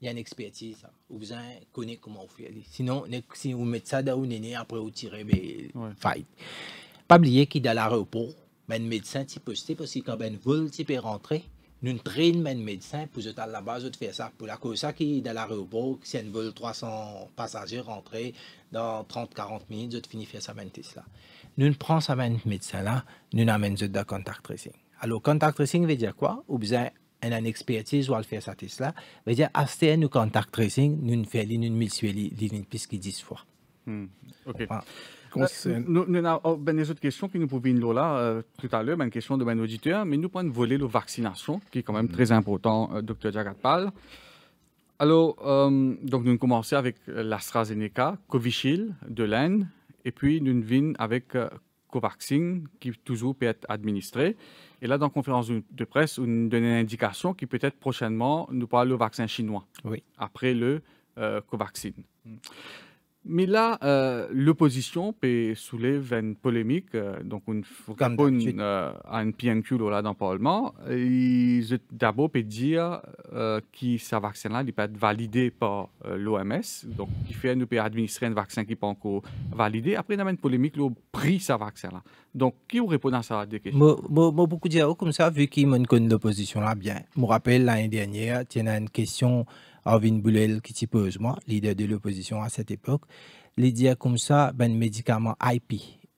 Il y a une expertise, vous vous connaissez comment vous fait. Sinon, si vous mettez ça dans une après vous tirez, mais fight. Pas oublier qu'il y dans l'aéroport, ben, le médecin, il peut, parce que quand ben, vous, il peut rentrer nous traînons les médecin pour jeter à la base de faire ça. Pour la cause, ça qui dans l'aéroport, si elle veulent 300 passagers rentrer dans 30-40 minutes, je finis faire ça là ben, Nous prenons ça même ben, médecin là, nous amène dans contact tracing. Alors, contact tracing veut dire quoi? Ou bien, un expertise ou à faire ça, là, veut dire, ACN un contact tracing, nous faisons, une multiplions, les qui 10 fois. Hmm. OK. Euh, nous, avons des oh, ben, autres questions qui nous pouvons nous euh, tout à l'heure, ben, une question de mon ben, auditeur, mais nous pouvons voler la vaccination, qui est quand même mm. très important, euh, docteur Jagatpal. Alors, donc nous commençons avec l'AstraZeneca, Covichil de l'Inde, et puis nous venons avec Covaxin, qui toujours peut être administré. Et là, dans la conférence de presse, nous donne une indication qui peut-être prochainement nous parle le vaccin chinois, oui. après le Covaxin. Mm. Mais là, euh, l'opposition peut soulever une polémique, euh, donc une bonne euh, à une PNQ là dans le Parlement. Ils d'abord peut dire euh, que ce vaccin-là n'est pas validé par euh, l'OMS, donc qui fait nous peut administrer un vaccin qui n'est pas encore validé. Après, il y a une polémique le prix ce vaccin-là. Donc, qui vous répond à ça des questions Moi, moi, beaucoup dire comme ça, vu qu'ils me l'opposition là bien. Je me rappelle l'année dernière, il y a une question. Arvin Boulel, qui pose, leader de l'opposition à cette époque, les dire comme ça, ben médicament IP,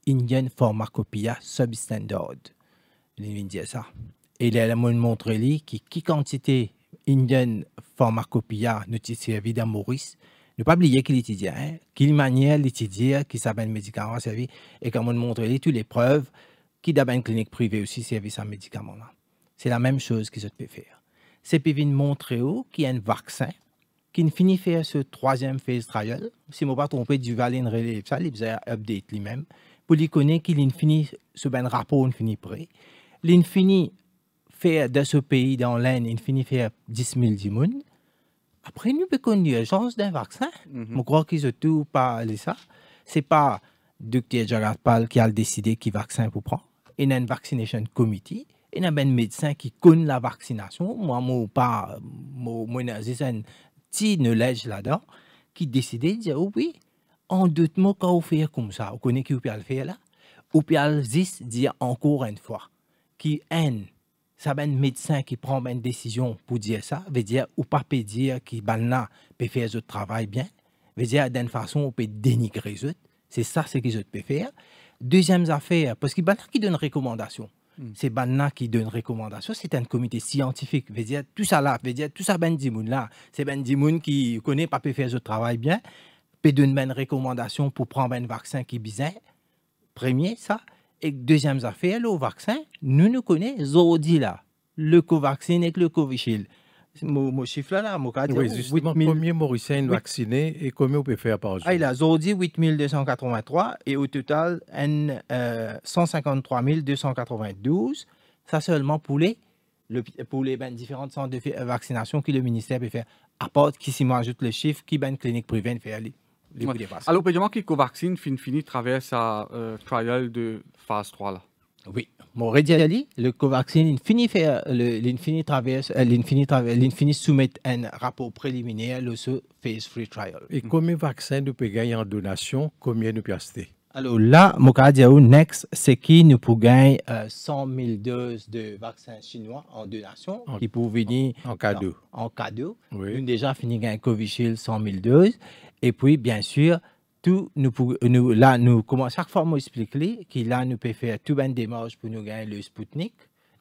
Indian Pharmacopoeia Substandard. Il vient ça. Et il a montré qui, qui quantité Indian Pharmacopoeia nous servi dans Maurice. Ne pas oublier qu'il étudiait, hein? qu'il manière l'étudier, hein, qui s'appelle médicament servi, et qu'il montre montré toutes les preuves qui d'abord une clinique privée aussi servi à médicament là. C'est la même chose qu'ils ont pu faire. C'est Pevin qu'il qui a un vaccin qui ne finit faire ce troisième phase trial. Si je ne pas trompé, du Valin relève ça, il faisait update lui-même pour lui connaître qu'il finit ce ben rapport, il finit prêt. Il fait faire de ce pays dans l'Inde, il finit faire 10 000 dimounes. Après, nous eu l'urgence d'un vaccin. Mhm. Je crois qu'ils ont tout parlé ça. Ce n'est pas Dr. Jagatpal qui a décidé qui vaccin pour prendre. Il y a un vaccination committee il y a un ben médecin qui connaissent la vaccination. Moi, moi, pas, moi, moi, qui ne là-dedans, qui décidait de dire, oh oui, en deux mots quand vous comme ça, Vous connaissez qui peut le faire là, ou peut dire encore une fois, qui un ça un ben médecin qui prend une ben décision pour dire ça, veut dire, ou pas dire qui balna peut faire le travail bien, veut dire, d'une façon, on peut dénigrer autres, C'est ça ce qu'ils peuvent faire. Deuxième affaire, parce qu'il pas qui donne recommandations. Hmm. C'est Banna qui donne recommandation. C'est un comité scientifique. dire, tout ça là, tout ça Ben Dimoun là. C'est Ben Dimoun qui connaît, pas peut faire ce travail bien. Peut donner une ben recommandation pour prendre un ben vaccin qui est Premier, ça. Et deuxième affaire, le vaccin, nous nous connaissons zorodila, Le Covaxin et le Covishield mon chiffre là, mon cadre. Oui, justement, 000... combien Mauricien vaccinés et combien on peut faire par jour ah, Il a aujourd'hui 8283 et au total, 153 292. Euh, Ça seulement pour les, pour les ben, différentes centres de euh, vaccination que le ministère peut faire. part qui s'y ajoute le chiffre, qui ben clinique privée ne fait aller. Ouais. Alors, le dire que le vaccin finit à traverse sa euh, trial de phase 3 là. Oui. Mourad le Covaxin, l'infini fait, euh, l'infini traverse, euh, l'infini soumet un rapport préliminaire le ce phase free trial. Et combien de vaccins nous pouvons gagner en donation, combien nous pouvons acheter? Alors là, Mokadiaou Next, c'est qui nous pouvons gagner 100 euh, 000 doses de vaccins chinois en donation en, qui venir en, cadeau. En, cadeau. Oui. Nous déjà fini gagner Covishield 100 000 doses. Et puis, bien sûr, nous, nous, là, nous, comment, chaque fois, on explique que là, nous peut faire tout un démarche pour nous gagner le Sputnik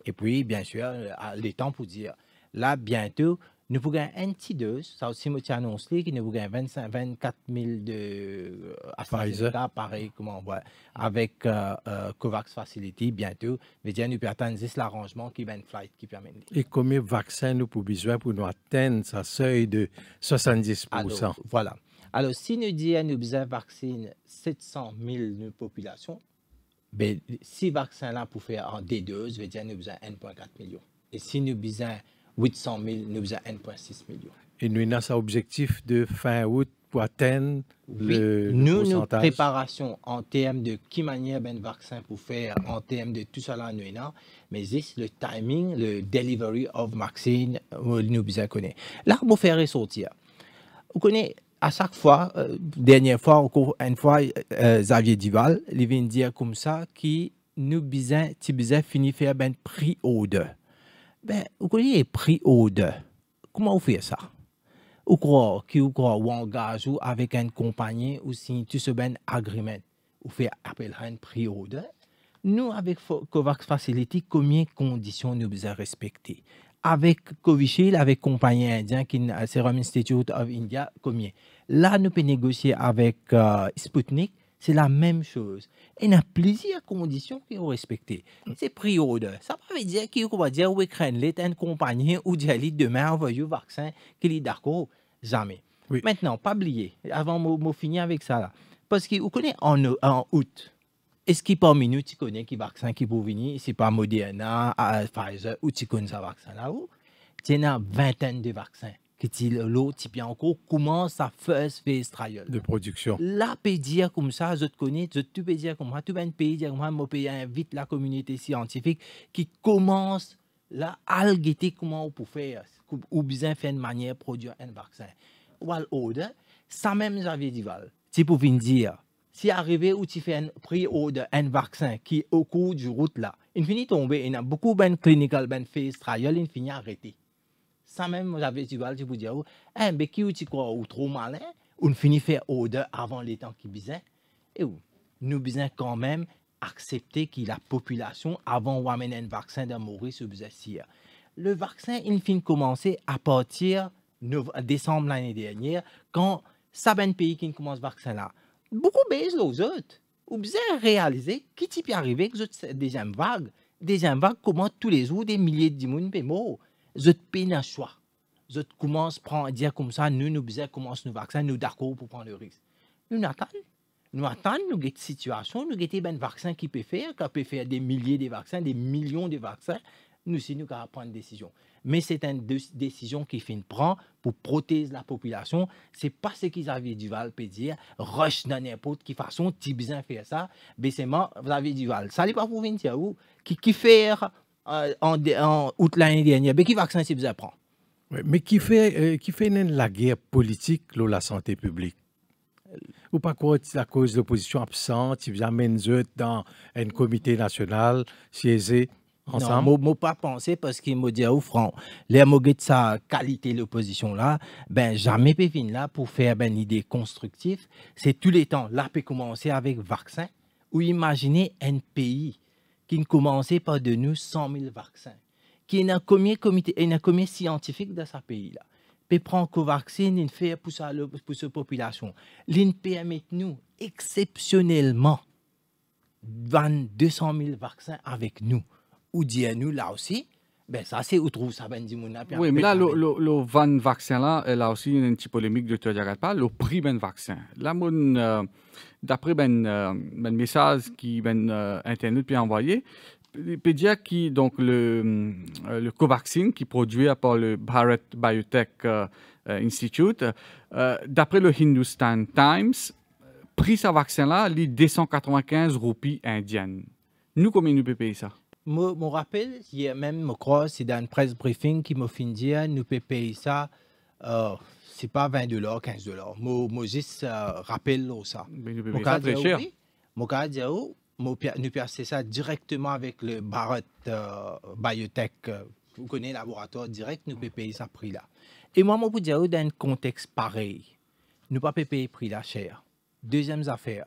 Et puis, bien sûr, le temps pour dire, là, bientôt, nous pouvons gagner un petit dose. Ça aussi, nous annoncé que nous pouvons gagner 25, 24 000 de AstraZeneca, euh, pareil, comment avec euh, euh, COVAX Facility bientôt. Mais bien, nous peut atteindre l'arrangement qui ben flight qui permet. Et combien de vaccins nous pour besoin pour nous atteindre ce seuil de 70 Voilà. Alors, si nous disons nous observe vaccine 700 000 population, ben, si vaccin-là pour faire en D2, je dire, nous avons 1,4 million. Et si nous avons 800 000, nous avons 1,6 million. Et nous avons un objectif de fin août pour atteindre le, nous, nos préparations en termes de qui manière ben vaccin pour faire, en termes de tout cela, nous avons, mais c'est le timing, le delivery of vaccine, euh, nous avons connaître. Là, vous faire ressortir, vous connaissez, à chaque fois, euh, dernière fois, encore une fois, euh, Xavier Dival, il vient dire comme ça qui nous besoin, tu besoin faire ben prix Ben, vous croyez prix haut Comment vous faites ça? Vous croyez que vous croyez ou engage ou avec une compagnie ou si tu se ben agreement. Vous faites appel un prix Nous, avec COVAX Facility, combien de conditions nous avons respecter? Avec Covishield, avec compagnie indien qui euh, Serum Institute of India, combien? Là, nous pouvons négocier avec euh, Sputnik. C'est la même chose. y a plusieurs conditions qui sont respectées. C'est priorité. Ça veut dire qu'il va dire l'Ukraine est une compagnie ou dire demain on va un vaccin qu'il est d'accord. Jamais. Oui. Maintenant, pas oublier, avant de finir avec ça, là. parce qu'il connaît en, en août, est-ce qu'il par minute, il connaît qui vaccin qui peut venir, c'est pas Moderna, euh, Pfizer, ou tu connais ce vaccin là où tu a une vingtaine de vaccins que ti bien encore comment ça first phase trial de production là peut dire comme ça je te connais je te peux dire comme ça tu vas pays dire comme mon pays invite la communauté scientifique qui commence là à guetter comment on peut faire ou bien faire une manière de produire un vaccin ou alors, ça même j'avais dit val tu peux venir dire si arrivé où tu fais un prix order un vaccin qui au cours du route là il finit tomber il y a beaucoup ben clinical ben phase trial il finit arrêté ça même, j'avais du mal, je vous dire, oh, « eh, mais qui est quoi, ou trop malin, on finit faire odeur avant les temps qui bisaient. Et où nous besoin quand même accepter que la population, avant amener un vaccin de Maurice, le vaccin, il finit commencer à partir décembre l'année dernière, quand certains pays qui commence vaccin là, beaucoup baissent aux autres. Ou bien réaliser qui type peut arriver que cette deuxième vague, deuxième vague, comment tous les jours des milliers de gens sont morts zot pina choix zot commence prend dire comme ça nous nous besoin commence nous vaccin nous d'accord pour prendre le risque nous attendons nous attendons nous une situation nous avons ben vaccin qui peut faire qui peut faire des milliers de vaccins des millions de vaccins nous c'est nous qui prendre une décision mais c'est une décision qui fin prend pour protéger la population c'est pas ce qu'ils avaient val peut dire rush dans n'importe qui façon ti besoin faire ça mais c'est du Val. ça n'est pas pour venir qui qui faire euh, en, en, août l'année dernière. Mais ben, qui vaccin si vous apprend? mais qui fait, euh, qui fait la guerre politique, la santé publique? Ou pas quoi, à cause de l'opposition absente, ils amènent dans un comité national, siéger ensemble? Non, moi, pas penser parce qu'il m'a dit, au front, les mots de sa qualité, l'opposition là, ben, jamais pévin là pour faire ben, une idée constructive. C'est tous les temps. Là, peut commencer avec vaccin ou imaginer un pays qui ne commençait pas de nous 100 000 vaccins. Qui un premier comité, un premier scientifique dans ce pays-là. Puis prend vaccin, il fait pour sa, pour sa population. permet nous exceptionnellement 200 000 vaccins avec nous. Ou dit nous là aussi, ben, ça, c'est où trouve ça, ben Oui, mais là, le, le, le vaccin, là, elle a aussi une petite polémique de te dire le prix ben vaccin. Là, mon, euh, d'après ben, euh, ben message qui ben euh, Internet puis envoyé, Pédia qui, donc le, le Covaxin qui produit par le Bharat Biotech Institute, d'après le Hindustan Times, prix ce vaccin-là, il 295 roupies indiennes. Nous, combien nous payer ça me, me rappelle, hier même, je crois, c'est dans une presse briefing qui m'a dit nous pouvons payer ça, euh, c'est pas 20 dollars, 15 dollars. je me euh, rappelle ça. Mais nous payer ça très cher. nous payer ça directement avec le Barrett euh, Biotech, euh, vous connaissez laboratoire direct, nous pouvons payer ça prix là. Et moi, moi, vous dire, oh, dans un contexte pareil, nous pas payer prix là cher. Deuxième affaire,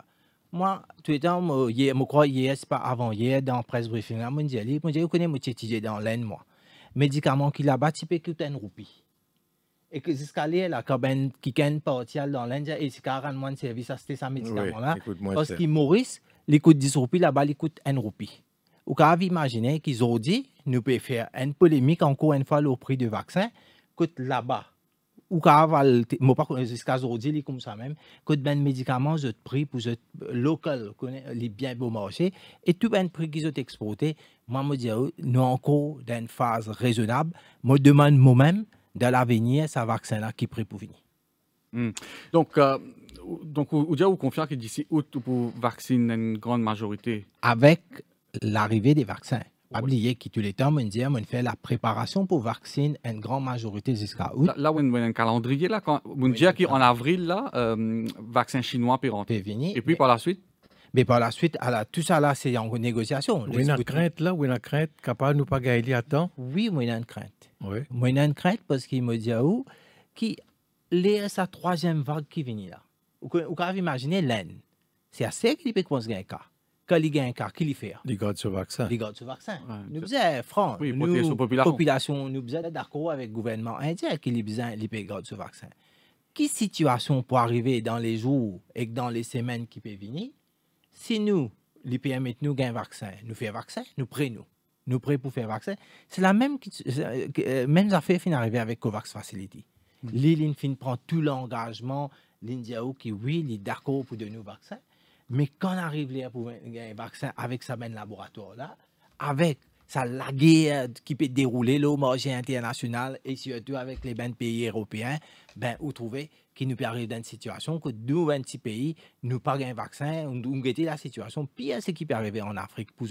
moi, tout le temps, je me crois hier, c'est pas avant hier, dans presse briefing, je me dis, je connais mon petit dans l'aine, moi. Médicament là-bas, bâti, peux coûter une roupie. Et que jusqu'à là, la cabane qui est portial dans l'Inde, et c'est rendre moins de service, à ces médicament-là. Parce que Maurice, il coûte 10 roupies, là-bas, il coûte 1 roupie. Vous pouvez imaginer qu'ils ont dit, nous pouvons faire une polémique encore une fois le prix du vaccin, coûte là-bas ou ne moi pas jusqu'à aujourd'hui, comme ça même, que ben médicaments, de prix pour local, les bien beau marché et tout ben prix qu'ils ont exporté, moi, je dis, nous encore dans une phase raisonnable, me demande moi-même, dans l'avenir, ça vaccin-là qui est prêt pour venir. Hmm. Donc, euh, donc, vous, vous confiant que d'ici août, vous vacciner une grande majorité Avec l'arrivée des vaccins. Pas oublié que tu les temps, on fait la préparation pour vacciner une grande majorité jusqu'à août. Là, on a un calendrier, là, quand, on dit qu'en avril, là, euh, vaccin chinois peut rentrer. Et puis par la suite mais par la suite, à tout ça là, c'est en négociation. Oui, une crainte là, a une crainte capable de nous pas gagner à temps. Oui, a une crainte. Oui. a une crainte parce qu'il me dit à où, qui, les, sa troisième vague qui vient là. Vous pouvez imaginer laine? C'est assez qu'il peut qu'on se un cas quand il un cas, qui les fait les garde ce vaccin. les garde ce vaccin. nous disons, eh, France, oui, nous, population. nous disons d'accord avec le gouvernement indien qui les besoin garde ce vaccin. Quelle situation pour arriver dans les jours et dans les semaines qui peuvent venir si nous, l'IPM et nous, gagnons un vaccin, nous faisons un vaccin, nous prenons, nous, prenons pour faire un vaccin, c'est la même, euh, même affaire qui est arrivée avec COVAX Facility. l'Inde fin prend tout l'engagement, l'India qui, oui, est d'accord pour de nouveaux vaccins. Mais quand arrive les pour un vaccin avec sa même ben, laboratoire là, avec sa la guerre qui peut dérouler le marché international et surtout avec les 20 pays européens, ben, vous trouvez qu'il nous peut arriver dans une situation que nous, 26 pays, nous pas un vaccin, on guettons la situation pire, ce qui peut arriver en Afrique pour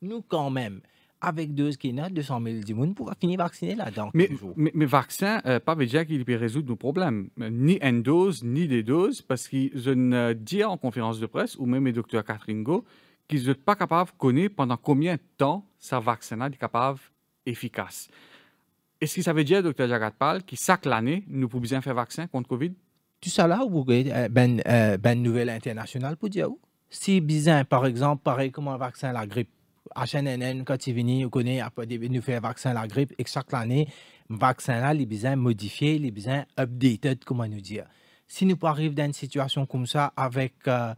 Nous, quand même, avec deux a 200 000 on pour finir vacciner là. Donc, mais, mais, mais, vaccin, veut pas dire qu'il peut résoudre nos problèmes. Euh, ni une dose, ni des doses, parce je ne dit en conférence de presse, ou même le docteur Go, qu'ils ne sont pas capables de connaître pendant combien de temps ça vaccin est capable efficace. Est-ce que ça veut dire, docteur Jagatpal, que chaque année, nous pouvons bien faire vaccin contre Covid? Tu ça là, vous avez euh, ben, euh, ben nouvelle internationale pour dire Si bizarre par exemple, pareil comme un vaccin à la grippe, HNN, quand il venu, on connaît, après, nous faisons un vaccin à la grippe, et chaque année, le vaccin-là, il est besoin modifié, il est besoin updated, comment nous dire. Si nous arrivons dans une situation comme ça avec euh,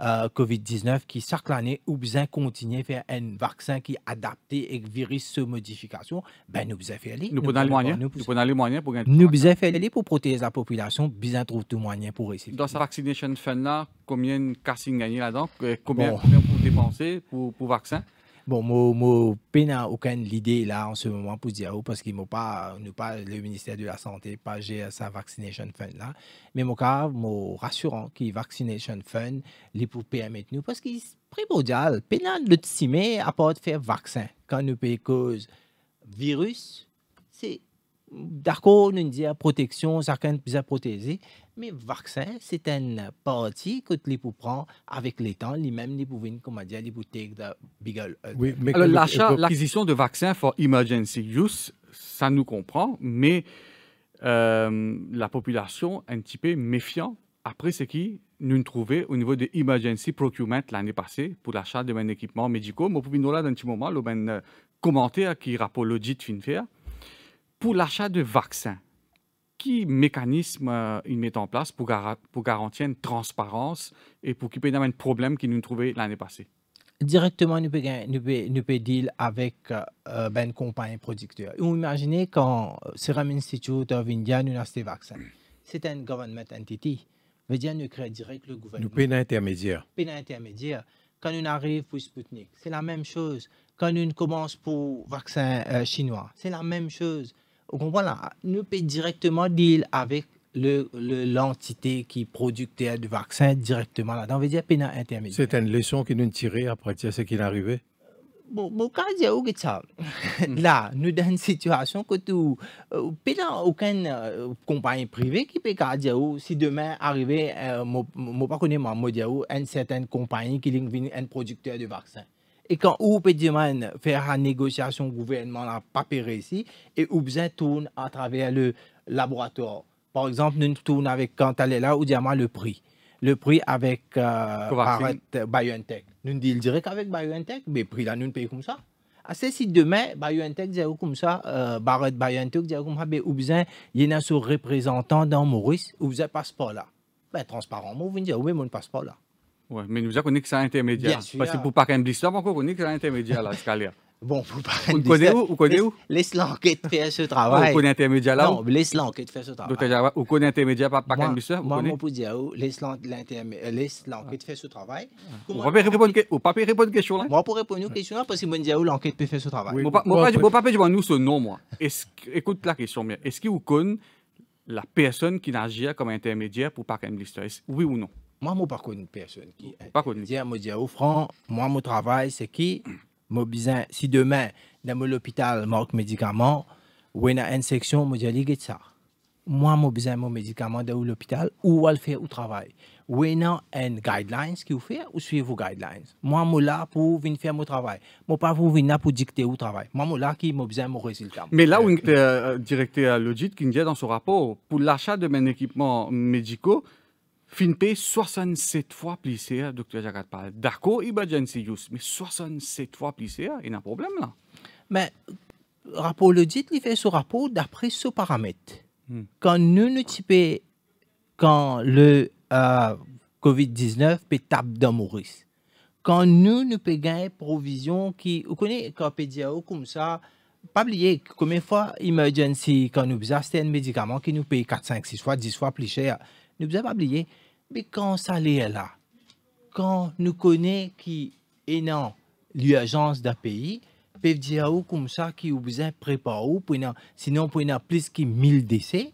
euh COVID-19, qui chaque année, ou besoin continuer à faire un vaccin qui est adapté avec virus sous modification, ben nous besoin faire les. Nous, nous prenons les moyens. Nous, pour Nous besoin faire les pour protéger la population, besoin trouver tout moyens pour réussir. Dans cette vaccination fin là, combien de cas gagné là-dedans? Combien, combien pour dépenser pour, pour vaccin? Bon, moi, peine aucune idée là en ce moment pour dire oh, parce qu'ils m'ont pas, nous pas le ministère de la Santé, pas géré sa vaccination fund là. Mais mon cas, mon rassurant que vaccination fund, les pour permettre nous parce que c'est primordial, le timé à part faire vaccin quand nous paye cause virus, c'est d'accord, nous dire protection, certains plus à protéger, mais vaccin, c'est une partie que les prendre avec les temps, les mêmes les comme comment dire, les boutiques de Bigel. Euh, l'achat, l'acquisition de vaccins for emergency use, ça nous comprend, mais euh, la population un petit peu méfiante après ce qui nous trouvait au niveau de Emergency Procurement l'année passée pour l'achat de mon équipement médical. Moi, pouvez nous là d'un petit moment, le euh, commentaire qui l'audit de faire pour l'achat de vaccins quels mécanisme euh, ils mettent en place pour, garantir une transparence et pour qu'il n'y y ait de problème qui nous trouvait l'année passée Directement, nous pouvons nous, payons, nous deal avec euh, euh, ben, une compagnie producteur. Vous imaginez quand Serum Institute of India nous a ces vaccins. C'est une government entity. Veut dire nous créons direct le gouvernement. Nous payons intermédiaire. Nous intermédiaire. Quand on arrive pour Sputnik, c'est la même chose. Quand on commence pour vaccin chinois, c'est la même chose voilà, nous pouvons directement deal avec l'entité le, l'entité qui producteur du vaccin directement là-dedans. dire intermédiaire. C'est une leçon que nous tirait après ce qui est arrivé. Bon, bon, quand je ça, là, nous dans une situation que tout, euh, pas aucune euh, compagnie privée qui peut dire si demain arrivait, euh, je pas connais moi, une certaine compagnie qui est un producteur de vaccin et quand ou fait faire la négociation gouvernement n'a pas ici et ou tourne à travers le laboratoire par exemple nous tourne avec quand elle est là ou le prix le prix avec euh, BioNTech nous disons direct avec BioNTech mais prix là nous paye comme ça assez si demain BioNTech dit comme ça euh, Barrett BioNTech dit comme ça mais ou il y a un représentant dans Maurice ou passez passeport là ben transparent moi vous me dites oui mon passeport là Ouais, mais nous avons un excellent intermédiaire. Parce que pour pas qu'un on connaît un intermédiaire là, Scalia. Bon, vous parlez de connaissez où Vous connaissez où Laisse l'enquête faire ce travail. Vous connaissez intermédiaire, là Non, laisse l'enquête faire ce travail. Vous connaissez l'intermédiaire, pas qu'un blister Moi, moi, pour dire, où laisse l'enquête faire ce travail. Vous ne pouvez pas répondre à une question là Moi, pour répondre à une question là, parce que moi, dire, oh, l'enquête peut faire ce travail. Moi, je ne pas nous, ce nom, moi. Écoute la question bien. Est-ce que vous connaissez la personne qui n'agit comme intermédiaire pour pas qu'un Oui ou non moi, je ne pas une personne qui pas personne. je dis au franc, moi, mon travail, c'est qui besoin, si demain, dans l'hôpital, manque médicaments ou dans une section, je dis, ça. Moi, j'ai besoin de mon médicament dans l'hôpital, ou elle fait au travail. Ou dans une guidelines qui vous fait, ou suivez vos guidelines. Moi, je suis là pour venir faire mon travail. Je ne pas vous venir là pour dicter au travail. Moi, je suis là qui faire besoin mon résultat. Mais là où le euh, directeur euh, l'audit qui dit dans ce rapport, pour l'achat de mes équipements médicaux, Finpé 67 fois cher, docteur Jagatpal. D'accord, emergency use, mais 67 fois cher, il y a un problème là. Mais rapport le dit, il fait ce rapport d'après ce paramètre. Hmm. Quand nous nous typons, quand le euh, COVID-19 peut taper dans Maurice, quand nous nous payons provision qui, vous connaissez, quand on oh, comme ça, pas oublier combien de fois emergency, quand nous avons un médicament qui nous paye 4, 5, 6 fois, 10 fois plus cher, nous ne pas oublier. Mais quand ça est là, quand nous connaissons qui est dans l'urgence d'un pays, peut dire comme ça qui ou besoin de préparer, sinon pour a plus de 1000 décès,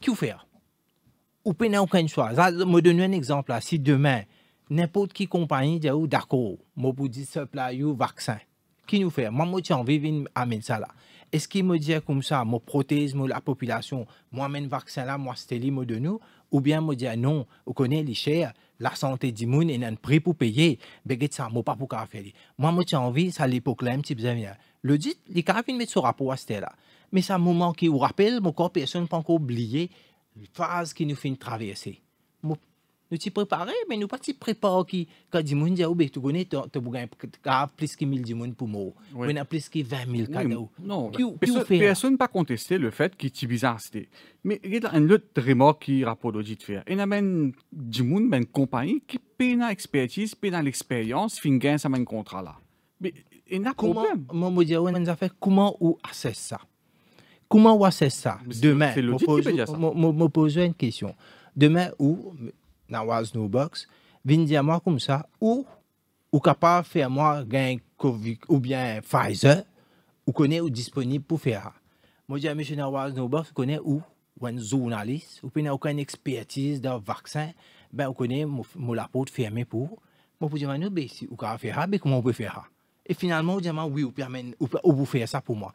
que faire Ou peut aucun choix. Je me donner un exemple. Si demain, n'importe qui compagnie dit d'accord, moi pour dire ce plat, vaccin, qui nous fait Moi, j'ai envie de amener ça là. Est-ce qu'il me dit comme ça, moi protège la population, moi amène vaccin là, moi stérile, moi de nous ou bien je dis ah non, vous connaît les chers, la santé du monde et un prix pour payer, mais ça sais pas pour faire. Moi, moi j'ai envie, ça l'époque là, un petit peu bien. Hein. Le dit, les carafines mettent ce rapport à ce là. Mais ça moment qui vous rappelle, mon corps, personne ne pas encore oublié la phase qui nous fait traverser nous t'y préparer, mais nous pas t'y préparer qui, quand du monde dit, oh, disent tu connais, tu as plus que 1000 du monde pour moi, Oui. a plus que 20 000 cadeaux. Non, personne pas contesté le fait qu'il des bizarre. Mais il y a un autre remords qui rapporte au dit de faire. Il y a des du monde, compagnies, qui ont une expertise, une expérience l'expérience, fin gain, ça un contrat là. Mais il y a un problème. Moi, on a fait comment ou ça? Comment on assesse ça? Demain, je me pose une question. Demain, où dans Wild Snowbox, vient dire à moi comme ça, ou, ou capable de faire moi gain COVID ou bien Pfizer, ou connaît ou disponible pour faire. Moi, je dis à monsieur dans Wild Snowbox, vous connaît où, ou un journaliste, ou bien aucune expertise dans le vaccin, ben, vous connaît mon la porte fermée pour. Moi, je dis à moi, nous, ben, si vous pouvez faire, ben, comment vous pouvez faire? Et finalement, vous dis à moi, oui, vous pouvez faire ça pour moi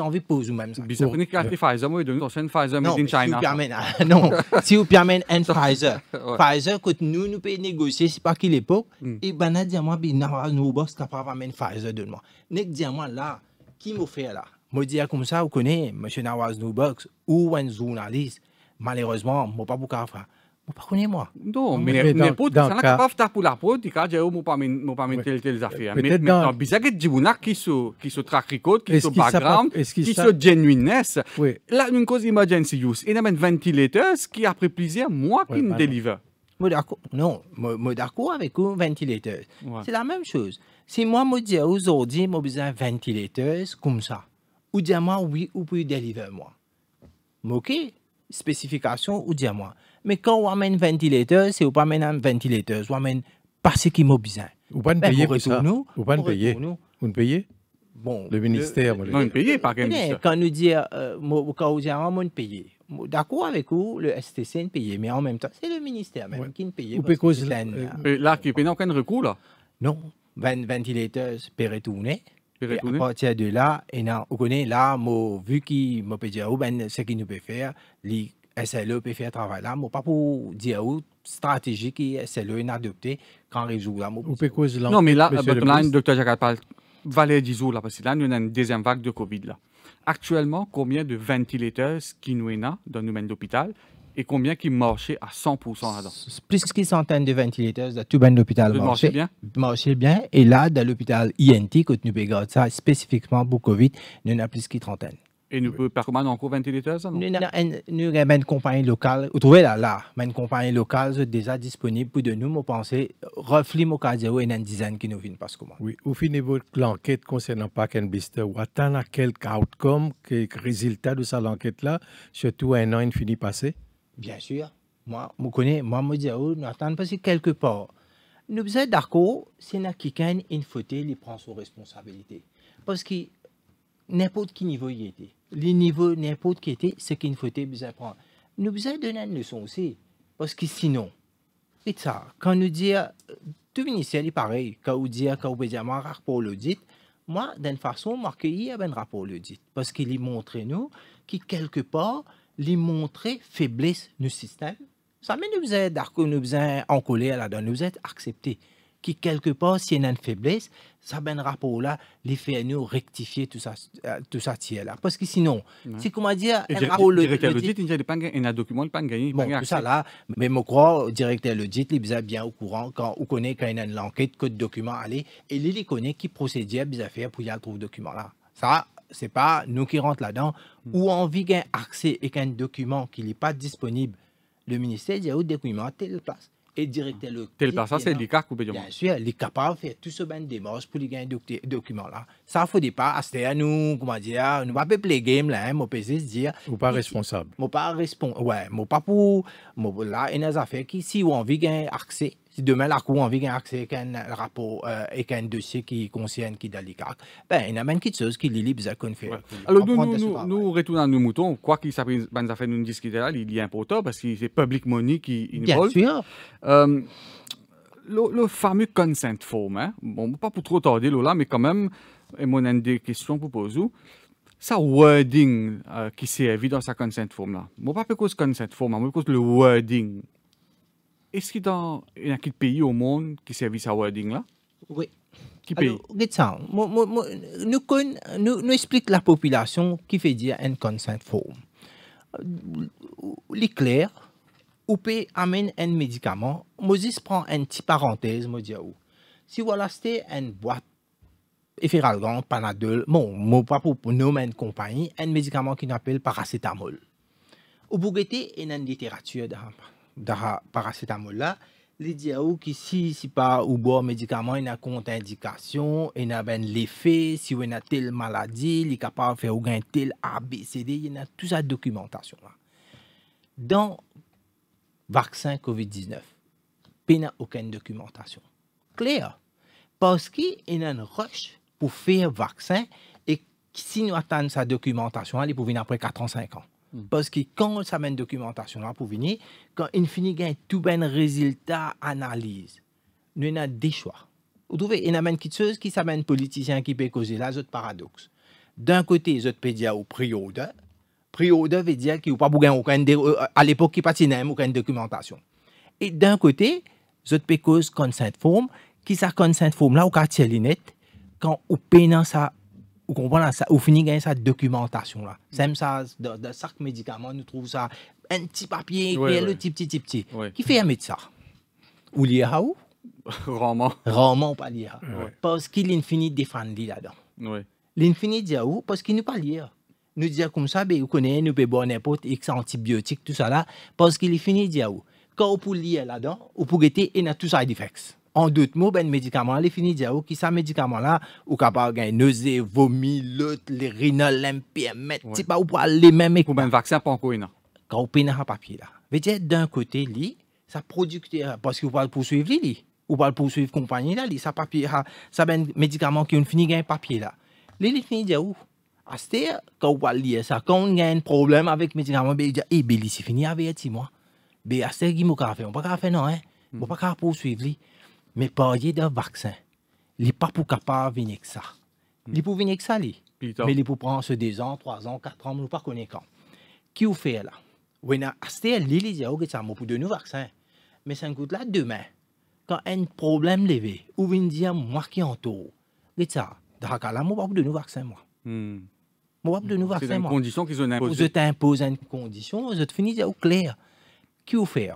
envie de vous même ça. mult. Bisa pune chiar Pfizer, moi uite, nu en Pfizer made in China. Ah, non, si vous permettez un Pfizer. Pfizer que nous nous peut négocier c'est pas qu'il pauvre hmm. et ben a dit moi bien nous boss capable amène Pfizer de moi. Nec qui moi là là Moi dire comme ça, vous connaissez monsieur Nawaz Noubox ou un journaliste. Malheureusement, moi pas beaucoup à faire. Non, mais mais ne pot à pas pour pou la pot, ka je mo pa mo pa metel tel affaires. Mais dans y djibouna qui gens qui sont track record, qui so background, qui sont genuineness. Là une cause emergency use. a même ventilateurs qui après plusieurs mois qui me bah délivre. Non, moi d'accord avec un ventilateur. C'est la même chose. Si moi me dis aujourd'hui, moi besoin ventilateur comme ça. Ou dis-moi oui, ou puis délivre moi. OK, spécification ou dis-moi mais quand on amène ventilateur, c'est pas amène un ventilateur, on amène parce qu'il m'a besoin. paye pas ben, payer pour Nous, on ne paye Vous payer. Bon, le ministère, on ne paye par ministère. Eh, quand nous dit euh, quand on ne on pas, d'accord avec vous, le STC ne pas. mais en même temps, c'est le ministère même qui ne paye pas. ça euh, là, qui n'a aucun recours, là Non, ventilateur peut retourner. Et à partir de là, et là on connaît là, moi, vu qu'il peut dire oh, ben, ce qu'il nous peut faire, SLE peut faire travail là, mais pas pour dire où stratégie qui SLE est adoptée quand résout là. là. Non, mais là, euh, le docteur Jacques 10 jours là, parce que là, nous avons une deuxième vague de COVID là. Actuellement, combien de ventilateurs qui nous est dans nos mains d'hôpital et combien qui marchaient à 100% là-dedans? Plus qu'une centaine de ventilateurs dans tout ben hôpitaux marchaient bien. bien. Et là, dans l'hôpital INT, que nous ça spécifiquement pour COVID, nous avons plus qu'une trentaine. Et nous pouvons contre encore 20 litres ça, non? Nous, nous avons une compagnie locale, vous trouvez là, là, une compagnie locale déjà disponible pour nous, nous penser, refléter, mon cardio et une dizaine qui nous viennent parce que Oui, au fin de l'enquête concernant Park and Bister, ou à quel outcome, quel résultat de cette enquête-là, surtout un an infini passé? Bien sûr. Moi, je connais, moi, je dis, oh, nous attendons parce que quelque part, nous sommes d'accord, c'est quelqu'un qui a une faute, il prend ses responsabilité. Parce que n'importe qui niveau il était les niveaux, n'importe qui était, ce qu'il faut vous apprendre. Nous vous donner une leçon aussi, parce que sinon, et ça, quand nous dire, euh, tout ministère est pareil, quand vous dire, quand vous dire, moi, pour l'audit, moi, d'une façon, il y a un rapport l'audit, parce qu'il montre nous, qui quelque part, lui montrer faiblesse du système, ça mais nous d'arc, nous en coller à la donne, nous êtes accepté qui, quelque part, s'il y a une faiblesse, ça mènera ben, pour là, les rectifier tout ça, euh, tout ça là. Parce que sinon, c'est comment dire, le. Directeur il n'y a un document, il n'y a pas gagné. Bon, tout ça là, mais je crois, le directeur l'audit, il est bien au courant quand on connaît quand il y a une enquête, que document aller, et il connaît qui procédait à faire pour y aller trouver document là. Ça, c'est pas nous qui rentrons là-dedans. Mm. Ou envie accès et qu'un document qui n'est pas disponible, le ministère dit, au ah, document à telle place et directer le. tel personne, c'est l'ICA coupé du monde. Bien sûr, l'ICA pas faire tout ce bain de pour les gagner des documents là. Ça, faut dire pas, ah, à nous, comment dire, ah, nous pas play game là, hein, mon PC dire. Ou pas responsable. Mon pas responsable, ouais, mon pas pour, mon là, il y a des affaires qui, si on veut gagner accès, si demain la cour en vigueur accès un rapport et qu'un dossier qui concerne qui dans ben il y a même quelque chose qui est libre à faire alors nous nous nous retournons nos moutons quoi qu'il s'appelle ben ça fait une discuter là il est important parce que c'est public money qui involve bien sûr euh, le, fameux consent form, hein. bon, pas pour trop tarder là, mais quand même, et mon une des questions pour poser sa wording euh, qui qui servit dans sa consent form là. Moi, pas parce que consent form, hein, mais parce que le wording est-ce qu'il y a un pays au monde qui service à wedding là Oui. Alors, nous, nous, nous explique la population qui fait dire un consent form. L'éclair, ou peut amène un médicament, Moses prend une petite parenthèse, oh. Si vous c'était une boîte Efferalgan, Panadol, bon, mon pas pour nommer compagnie, un médicament qui s'appelle paracétamol. vous Bougueté, une littérature paracétamol là, li di ou ki si si pa ou bo il y a il y a ben l'effet, si on a tel maladi, li kapab fè ou gen tel ABCD, y a toute sa documentation la. Dan vaccin COVID-19, pe Claire, Parce qu'il y paski une an roche pou fè vaccin et si nou atan sa dokumentasyon, li pou venir après 4 ans, 5 ans. Hmm. Parce que quand ça mène documentation là pour venir, quand finit gain tout ben résultat, analyse, nous avons des choix. Vous trouvez, il y a une quitteuse qui s'amène politicien qui peut causer là, c'est paradoxe. D'un côté, ils peut dire au prix order. Prix ou veut dire qu'il n'y a pas aucun, euh, à l'époque, il n'y a aucune documentation. Et d'un côté, ils peut cause consent form, qui sa consent form là au quartier linette, quand on paye dans sa vous comprenez ça au fini gagner sa documentation là c'est même ça dans, chaque médicament nous trouve ça un petit papier ouais, le petit petit petit qui fait un médecin ou lire à où rarement rarement pas parce qu'il de défendre là-dedans l'infini dit à où parce qu'il ne pas lire nous disons comme ça ben vous connaissez nous peut ben, boire n'importe x antibiotique, tout ça là parce qu'il est fini dit à où quand vous pouvez lire là-dedans vous pouvez être et tout ça effects. An dout mou, ben medikaman non. li finidye ou ki sa medikaman la ou kapal gen nöze, vomi, lut, lirinol, limpi, emet, ti pa ou pal li menmèk pou ben vakse apankoy nan. Ka ou penan ha papye la. Ve dje, d'an kote li, sa produkte, paski ou euh, pal porsuiv li li, ou pal porsuiv kompanyen la li, sa papye ha, ah, sa ben medikaman ki ou finig gen papye la. Li li finidye ou, aste, ka ou pal li e sa, kon gen problem avèk medikaman, be li si finia veye ti mwa. Be aste, ki mou kapal fe, mou kapal fe nan, mou kapal porsuiv li. mais parler d'un vaccin. Il n'est pas pour capable venir avec ça. Il est pour venir avec ça, lui. Mais il est pour prendre 2 ans, 3 ans, 4 ans, nous pas connaît quand. Qui vous fait là Vous a acheté l'Élysée, vous avez pour de nouveaux vaccins. Mais ça coûte là demain. Quand un problème levé, ou vous dire, moi qui en tour, ça, d'accord, là, moi, pas de nouveaux vaccins, moi. Hmm. Moi, pas de nouveaux vaccins, moi. C'est une condition qu'ils ont imposée. Vous êtes une condition, vous finissez au clair. Qui vous fait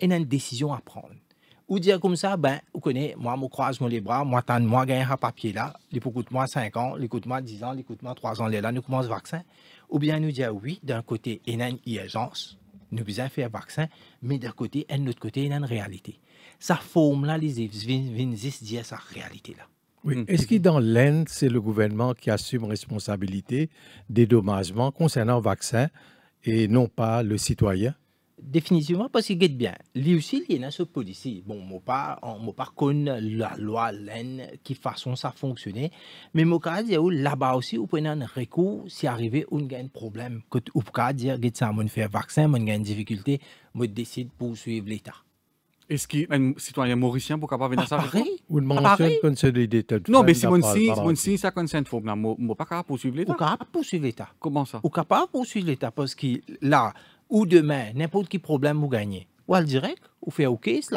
Il y a une décision à prendre. Ou dire comme ça, ben, vous connaissez, moi, je croise les bras, moi, tant moi, gagne un papier là, il coûte moi 5 ans, il coûte moi 10 ans, il coûte moi 3 ans, là, nous commençons le vaccin. Ou bien nous dire, oui, d'un côté, il y a une urgence, nous besoin faire vaccin, mais d'un côté, de côté, il y a une réalité. Ça forme là, les vinzis dire sa réalité là. Oui. Mm. Est-ce que dans l'Inde, c'est le gouvernement qui assume responsabilité des dommagements concernant le vaccin et non pas le citoyen définitivement parce qu'il guette bien. Lui aussi, il y a ce policier. Bon, je pas, moi pas la loi, l'aine, qui façon ça fonctionner. Mais moi pas dire oh, là-bas aussi, vous prenez un recours si arrivé, on a un problème. Que vous pouvez dire, que ça, on fait un vaccin, on a une difficulté, on décide de poursuivre l'État. Est-ce qu'un citoyen mauricien peut pas venir ça ah, Pareil. Ou ah, Non, mais si on si, si ça consent ne peut pas poursuivre l'État. Ou capable poursuivre l'État. Comment ça Ou capable poursuivre l'État parce que là, ou demain, n'importe quel problème vous gagnez. Ou le direct, ou fait OK, c'est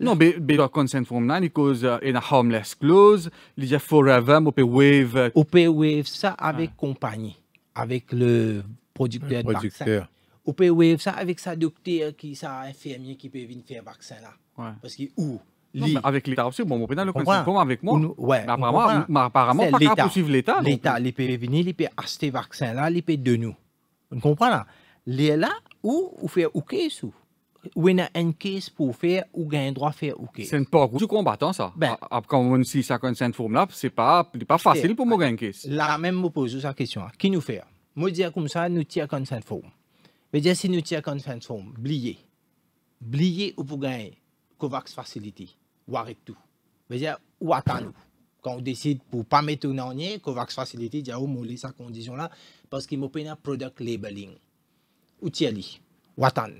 Non, mais le consent form là, il cause une euh, homeless clause, il y a forever, ou peut wave. Euh, ou peut wave ça avec ah. compagnie, avec le producteur, de vaccin. Vous peut wave ça avec sa docteur, qui, sa infirmier qui peut venir faire vaccin là. Parce que où non, avec l'État aussi, bon, mon dans le consent avec moi. ouais, mais apparemment, mais apparemment pas poursuivre l'État. L'État, il peut venir, il peut acheter vaccin là, il peut de nous. Vous comprenez Lela ou ou faire OK ce ou il y a un caisse pour faire ou e gagner droit faire OK. C'est un pas du combattant ça. Ben, Après on si ça comme cette forme là, c'est pas pas facile pour moi gagner cas Là même me pose la question, hein. qui nous fait Moi dire comme ça nous tire comme formes. forme. Mais dire si nous tire comme formes, forme, oublier. Oublier ou pour gagner Covax facility ou avec tout. Mais dire ou attend nous quand on décide pour pas mettre en dernier, Covax Facility, dire, oh, moller sa condition-là, parce qu'il pas un product labeling outil watan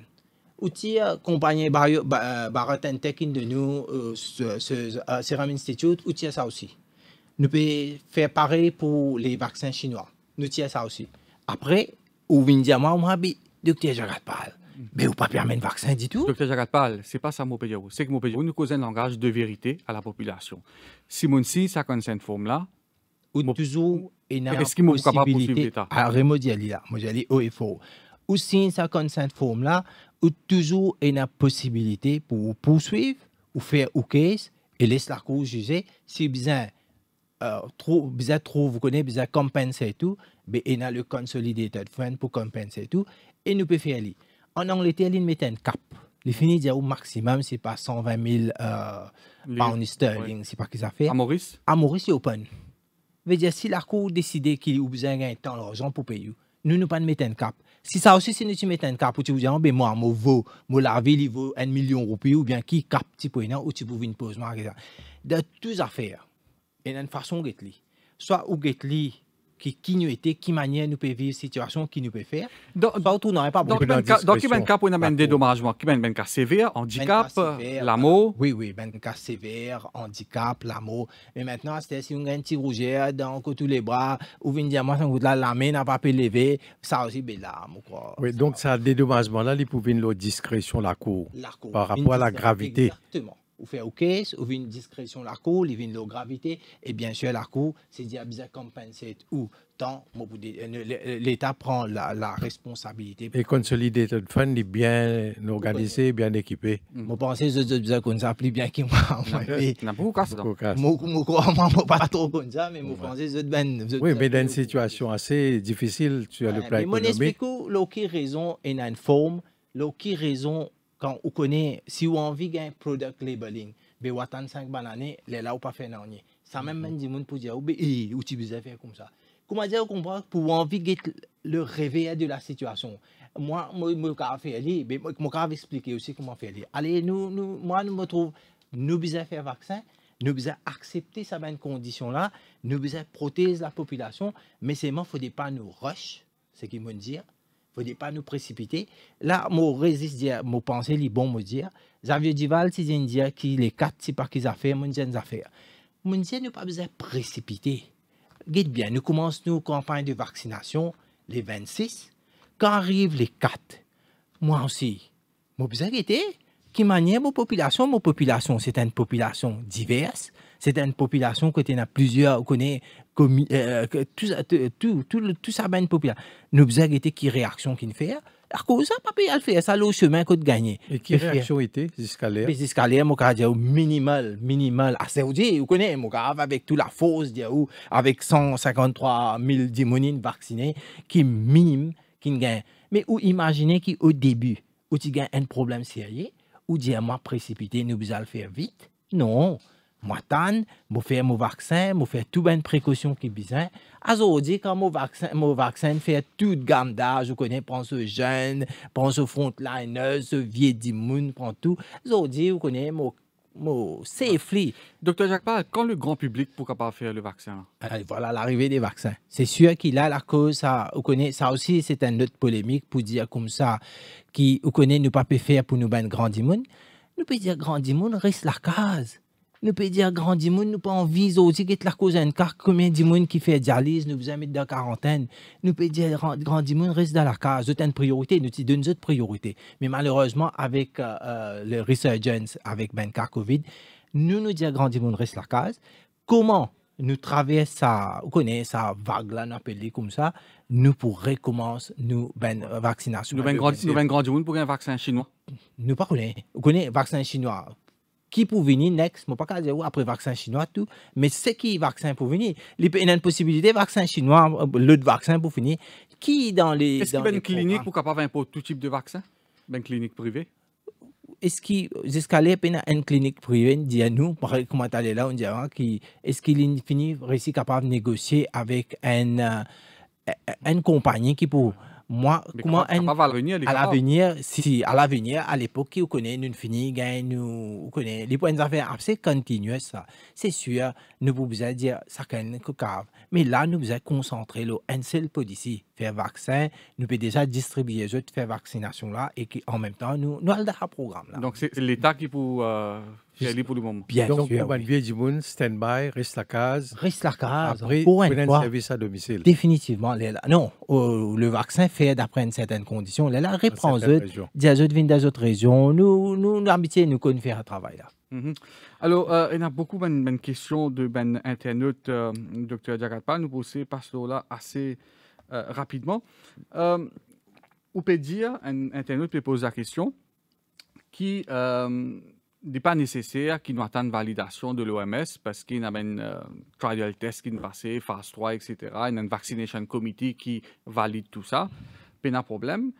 outil compagnie euh, baratin tekin de nous euh, ce euh, Serum Institute outil ça aussi nous peut faire pareil pour les vaccins chinois nous tient ça aussi après ou vient dire moi docteur Jagat Pal. mais ou pas permettre vaccin du tout docteur Jagat Pal, c'est pas ça mon c'est que mon nous cause un langage de vérité à la population si mon si ça concerne forme là ou toujours et n'a possibilité à remodialiser moi j'allais oh, haut et faux ou signe ça comme cette forme-là, ou toujours une possibilité pour poursuivre ou faire ou case et laisser la cour juger si vous euh, trop vous trop vous connaissez besoin compenser tout mais il a le consolidated Fund pour compenser tout et nous peut faire ça. en Angleterre il met un cap fini dire au maximum c'est pas 120 000 euh, pounds sterling c'est pas qu'ils a fait à Maurice à Maurice c'est open Mais dire si la cour décide qu'il y a besoin d'un temps l'argent pour payer nous nous pas mettre un cap si ça aussi, si nous mets un cap, tu vous dis, oh, ben moi, mon veau, mon lavé, il vaut un million de roupies, ou bien qui cap, tu peux, ou tu peux une pause, De toutes affaires, et d'une façon, get li. Soit ou get qui, qui nous était, qui manière nous peut vivre situation, qui nous peut faire. Donc, il y pas bon. Ben, donc, ben donc, a un ben, dédommagement, qui ben, ben cas sévère, handicap, l'amour. Oui, oui, un cas sévère, handicap, l'amour. Mais maintenant, c'est si on a un petit rougeur dans tous les bras, ou une diamant, la main n'a pas pu lever, ça aussi, ben l'amour, quoi. Oui, donc, ça, dédommagement, là, il pouvait une discrétion, la cour. La cour. Par rapport à la gravité. Exactement ou fait au caisse, ou une discrétion la cour, il une gravité, et bien sûr la cour, c'est dire bien compenser ou tant, euh, euh, l'État prend la, la, responsabilité. Et consolider tout le fund, bien organisé, bien équipé. Je pense que je bien comme ça, plus bien que moi. Je pas trop comme ça, mais je pense que bien. Oui, mais dans une situation assez difficile sur le plan économique. Mais mon explique, l'autre raison est une forme, qui raison quand on connaît, si on a envie d'un product labeling, ben, on attend 5 bananes, les là, on pas fait n'annier. Ça même même mm-hmm. du monde pour dire, ben, eh, eh, ou tu faisais faire comme ça. Comment dire, comprend, pour envie de le réveiller de la situation. Moi, moi, moi, faire lui, ben, moi, je expliquer aussi comment faire lui. Allez, nous, nous, moi, nous me trouve, nous besoin faire vaccin, nous besoin accepter ça même condition là, nous besoin protéger la population, mais c'est moi, faut pas nous rush, ce qu'ils me dire, ne pas nous précipiter. Là, mon résiste, mon pensée, les bon me dire, Xavier Duval, c'est un dire qui les quatre c'est par qu'ils ont fait, mon affaire. Mon dieu, nous pas besoin de précipiter. Guide bien, nous commençons nos campagnes de vaccination les 26. Quand arrivent les quatre, moi aussi, mon besoin Qui manière mon population, mon population, c'est une population diverse c'est une population que tu as plusieurs, connaît, euh, euh tout, tout, tout, tout, ça, ben, une population. Nous avons été qui réaction qu'il fait. alors ça, papa, il fait ça, le chemin qu'on gagné. Et qui réaction était jusqu'à mais Jusqu'à mon cas, minimal, minimal. Assez, vous vous connaissez, mon avec toute la force, avec 153 000 démonines vaccinées, qui est minime, qui gagne. Mais imaginez qu'au début, où tu gagnes un problème sérieux, ou dire, moi, précipité, nous allons le faire vite. Non moi je faire mon vaccin mo faire tout ben précaution qui besoin aujourd'hui quand mon vaccin mon vaccin fait toute gamme d'âge je prends pense aux jeunes pense aux frontliners aux vieux je prend tout aujourd'hui vous connais mon mon safely docteur Jacques paul quand le grand public pourquoi pas faire le vaccin euh, voilà l'arrivée des vaccins c'est sûr qu'il a la cause ça ça aussi c'est une autre polémique pour dire comme ça qui vous connaît ne pas faire pour nous ben grand dimoun nous peut dire grand dimoun risque la case nous peut dire grand dimoun, nous pas envie aussi que la cause car combien dimoun qui fait dialyse, nous vous mettre dans quarantaine, nous peut dire grand dimoun reste dans la case, c'est une priorité, nous te donne priorités. priorité. Mais malheureusement, avec euh, euh, le resurgence, avec ben car Covid, nous nous dire grand dimoun reste la case. Comment nous traverser ça, vous connaissez ça, vague là, comme ça, nous pour recommencer nous ben vaccination. Nous ben grand, nous ben pour un vaccin chinois. Nous pas vous le vaccin chinois qui pour venir next, je ne pas dire après vaccin chinois, tout, mais c'est qui vaccin pour venir Il y a une possibilité, vaccin chinois, l'autre vaccin pour finir. Qui dans les. Est-ce qu'il y clinique pour capable importer tout type de vaccin ben, Une clinique privée est-ce qu'il jusqu'à a une clinique privée à nous comment aller là on dit ah, qui est-ce qu'il est fini réussi capable de négocier avec une, euh, une compagnie qui pour moi, comment un, à l'avenir, si, à l'avenir, à l'époque, qui on connaît une finie, nous, on connaît les points d'affaires ah, c'est continué, ça. C'est sûr, nous pouvons dire, ça qu'un cave. Mais là, nous pouvons concentrer le un seul policier, faire vaccin, nous peut déjà distribuer les autres, faire vaccination là, et qui, en même temps, nous, nous avons un programme là. Donc, c'est l'État qui pour, Cali pour le moment. Bien Donc, sûr. Donc, oui. du monde, stand-by, reste la case. Reste la case. Après, pour un service à domicile. Définitivement. non, oh, le vaccin fait d'après une certaine condition. Là, là, reprend d'autres, des autres viennent des autres régions. Nous, nous, l'amitié, nous qu'on fait un travail là. Mhm. Alors, euh, il y a beaucoup de questions de ben, internautes, euh, docteur Dr. nous poser par cela assez euh, rapidement. Euh, on peut dire, un internaute peut poser la question qui n'est pas nécessaire qu'ils attendent une validation de l'OMS parce qu'il y a un euh, trial test qui est passé, phase 3, etc. Il y a un vaccination committee qui valide tout ça. Pas de problème.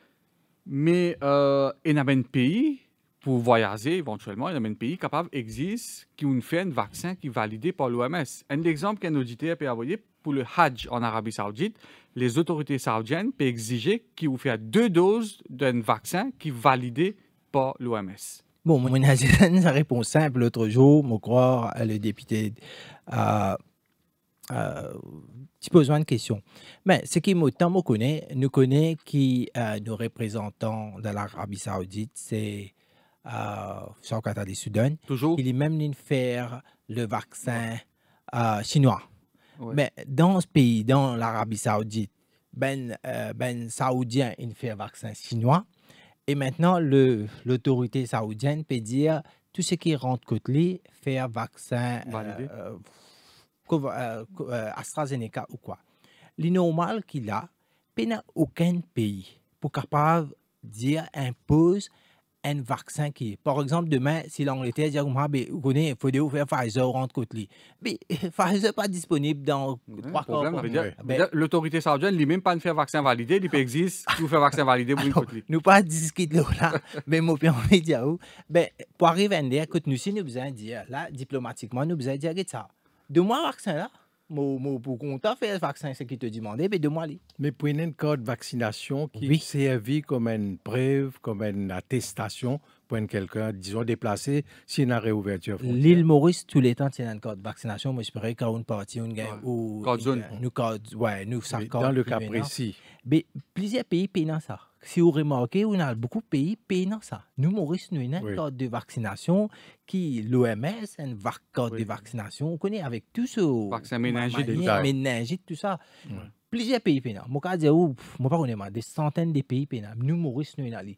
Mais il y a un pays, pour voyager éventuellement, il y a un pays capable existe qui nous fait un vaccin qui est validé par l'OMS. Un exemple qu'un auditeur peut avoir pour le Hajj en Arabie Saoudite, les autorités saoudiennes peuvent exiger qu'il vous fasse deux doses d'un vaccin qui est validé par l'OMS. Bon, mon Aziz, sa réponse simple l'autre jour, me croire euh, le député a euh, euh, petit besoin de questions. Mais ben, ce qui m'autant me connaît, nous connaît qui euh, nous représentons dans l'Arabie Saoudite, c'est le euh, Soudan. Toujours. Il est même venu faire le vaccin euh, chinois. Mais ben, dans ce pays, dans l'Arabie Saoudite, ben, ben Saoudien, il fait un vaccin chinois. Et maintenant, l'autorité saoudienne peut dire tout ce qui rentre côté, faire vaccin euh, euh, euh, AstraZeneca ou quoi. Le qu'il a, a aucun pays pour capable dire impose un vaccin qui par exemple demain si l'Angleterre dit vous ben, il faut de faire Pfizer rentre côté lui mais Pfizer pas disponible dans trois l'autorité saoudienne lui même pas ne faire vaccin validé il peut exister pour faire vaccin validé pour une nous pas discuter là mais moi de dit ben pour arriver à dire que nous si nous besoin dire là diplomatiquement nous besoin dire que ça de moi vaccin là pour qu'on t'a fait vaccin, c'est qui te demandait, mais demande-le. Mais pour une carte vaccination qui oui. servit comme une preuve, comme une attestation pour quelqu'un, disons, déplacé, s'il y a une réouverture L'île Maurice, tous les temps, tient y a une carte vaccination, mais j'espère pour une partie, une gagne, ou... Carte zone. Nous, code ouais, nous, ça Dans le cas précis. Mais plusieurs pays payent ça si vous remarquez, on a beaucoup de pays payant ça. Nous, Maurice, nous avons un code de vaccination qui, l'OMS, un code de vaccination, on connaît avec tout ce. Vaccin ménager, ménager, tout ça. Plusieurs pays payants. ça. je dire, moi, pas connais, des centaines de pays payants. Nous, Maurice, nous avons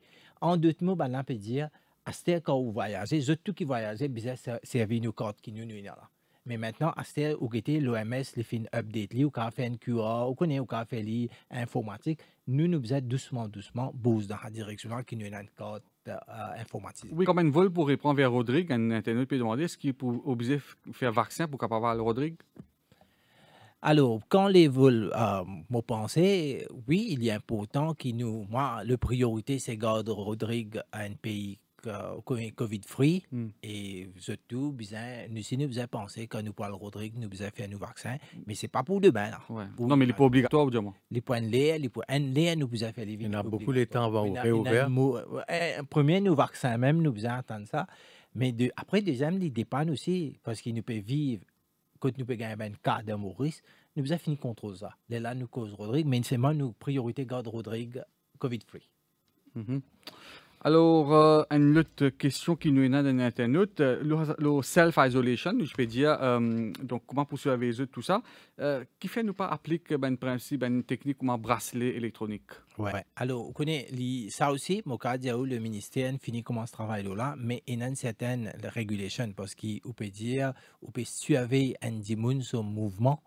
En deux mots, ben, on peut dire, à ce quand vous voyagez, tout qui voyagez, c'est servir nos carte qui nous, nous, là. Mais maintenant, ce où était l'OMS, les fin update, ou quand fait une QA, ou qu'on quand fait l'informatique, nous nous faisons doucement, doucement, bouge dans la direction qui nous est encore euh, informatique. Oui, comme un vol pour répondre vers Rodrigue, un internaute peut demander est-ce qu'il est obligé de faire vaccin pour capable pas Rodrigue alors, quand les vols euh, m'ont pensé, oui, il est important qu'il nous. Moi, la priorité, c'est garder Rodrigue un pays COVID-free hmm. et surtout, nous, si nous avons pensé que nous parlons Rodrigue, nous avons fait un nouveau vaccin, mais ce n'est pas pour demain. non, mais il n'est pas obligatoire, Les points de les nous avons fait les Il y a beaucoup les temps avant réouvrir. Premier, nous vaccin même, nous avons attendre ça. Mais après, deuxième, il dépend aussi, parce qu'il nous peut vivre, quand nous pouvons gagner un cas de Maurice, nous avons fini contre ça. là, nous cause Rodrigue, mais moi nous priorité garde Rodrigue COVID-free. Mm-hmm. Alors, euh, une autre question qui nous est d'un internaute, euh, le, self-isolation, je peux dire, euh, donc comment poursuivre les tout ça, qui fait nous pas appliquer ben, un principe, ben, une technique comme un bracelet électronique ouais. Alors, vous connaissez ça aussi, mon le ministère finit comment ce travail là, mais il y a une certaine régulation parce qu'il peut dire, on peut suivre un dimanche son mouvement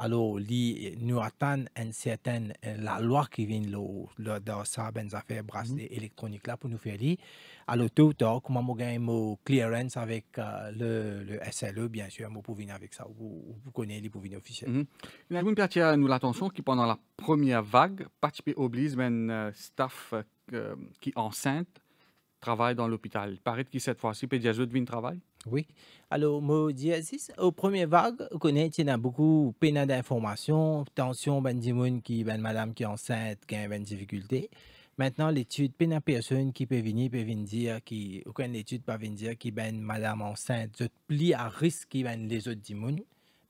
alors li eh, nous attendons une euh, la loi qui vient le dans ça ben affaires mm-hmm. bracelet électronique là pour nous faire li alors tout tard comment on gagne une clearance avec euh, le, le SLE bien sûr on pour venir avec ça vous connaissez les pour venir officiel mm une nous l'attention qui pendant la première vague participer oblige ben euh, staff qui qui enceinte travaille dans l'hôpital Il paraît que cette fois-ci pédiatre vient travailler oui. Alors, mon Aziz, au premier vague, on connaît, il y a beaucoup peine d'informations, tension, ben, des qui, ben, madame qui est enceinte, qui a ben, difficulté. Maintenant, l'étude, peine personne qui peut venir, peut venir dire, qui, aucune étude peut venir dire, qui, ben, madame enceinte, sont plus à risque, qui, ben, les autres dimoun.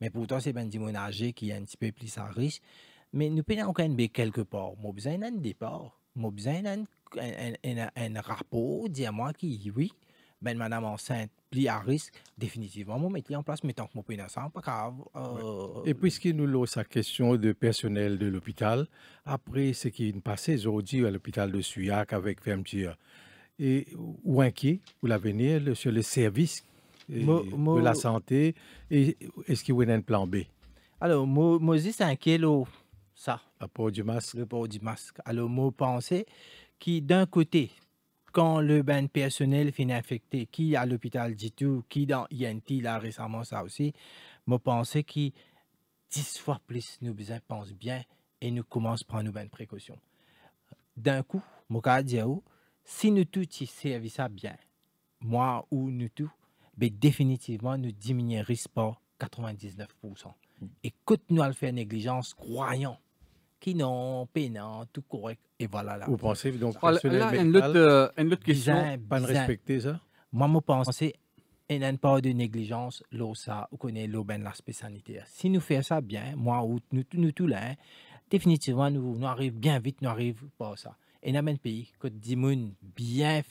Mais pourtant, c'est ben, personnes âgé qui est un petit peu plus à risque. Mais nous peinons quand même quelque part. Moi, besoin d'un départ. Moi, besoin d'un rapport, dis-moi qui, oui ben Madame enceinte plus à risque définitivement mon métier en place mais tant que je ne nasaan pas grave. Euh, et puisqu'il nous l'a sa question de personnel de l'hôpital après ce qui est passé aujourd'hui à l'hôpital de Suyac avec fermeture et ou inquiet pour l'avenir sur le service euh, de la santé et est-ce qu'il y a un plan B alors mo c'est inquiet là ça le port du masque le port du masque alors je penser qui d'un côté quand le personnel finit infecté, qui à l'hôpital tout, qui dans INT, a récemment ça aussi, me pensais que 10 fois plus nous pense bien et nous commençons à prendre nos bonnes précautions. D'un coup, Mokadiaou, si nous tous y ça bien, moi ou nous tous, mais ben, définitivement nous diminuerons risque 99%. Et quand nous allons faire négligence, croyant qui non, pénant, tout correct. Et voilà. Là. Vous pensez donc que ah, là, une autre, euh, une autre question, bizarre, pas respecter ça Moi, je pense il y a pas de négligence, l'eau, ça, vous connaît l'eau, ben, l'aspect sanitaire. Si nous faisons ça bien, moi, ou nous, nous tous là, hein, définitivement, nous, nous arrivons bien vite, nous n'arrivons pas ça. Et dans un pays, quand des gens bien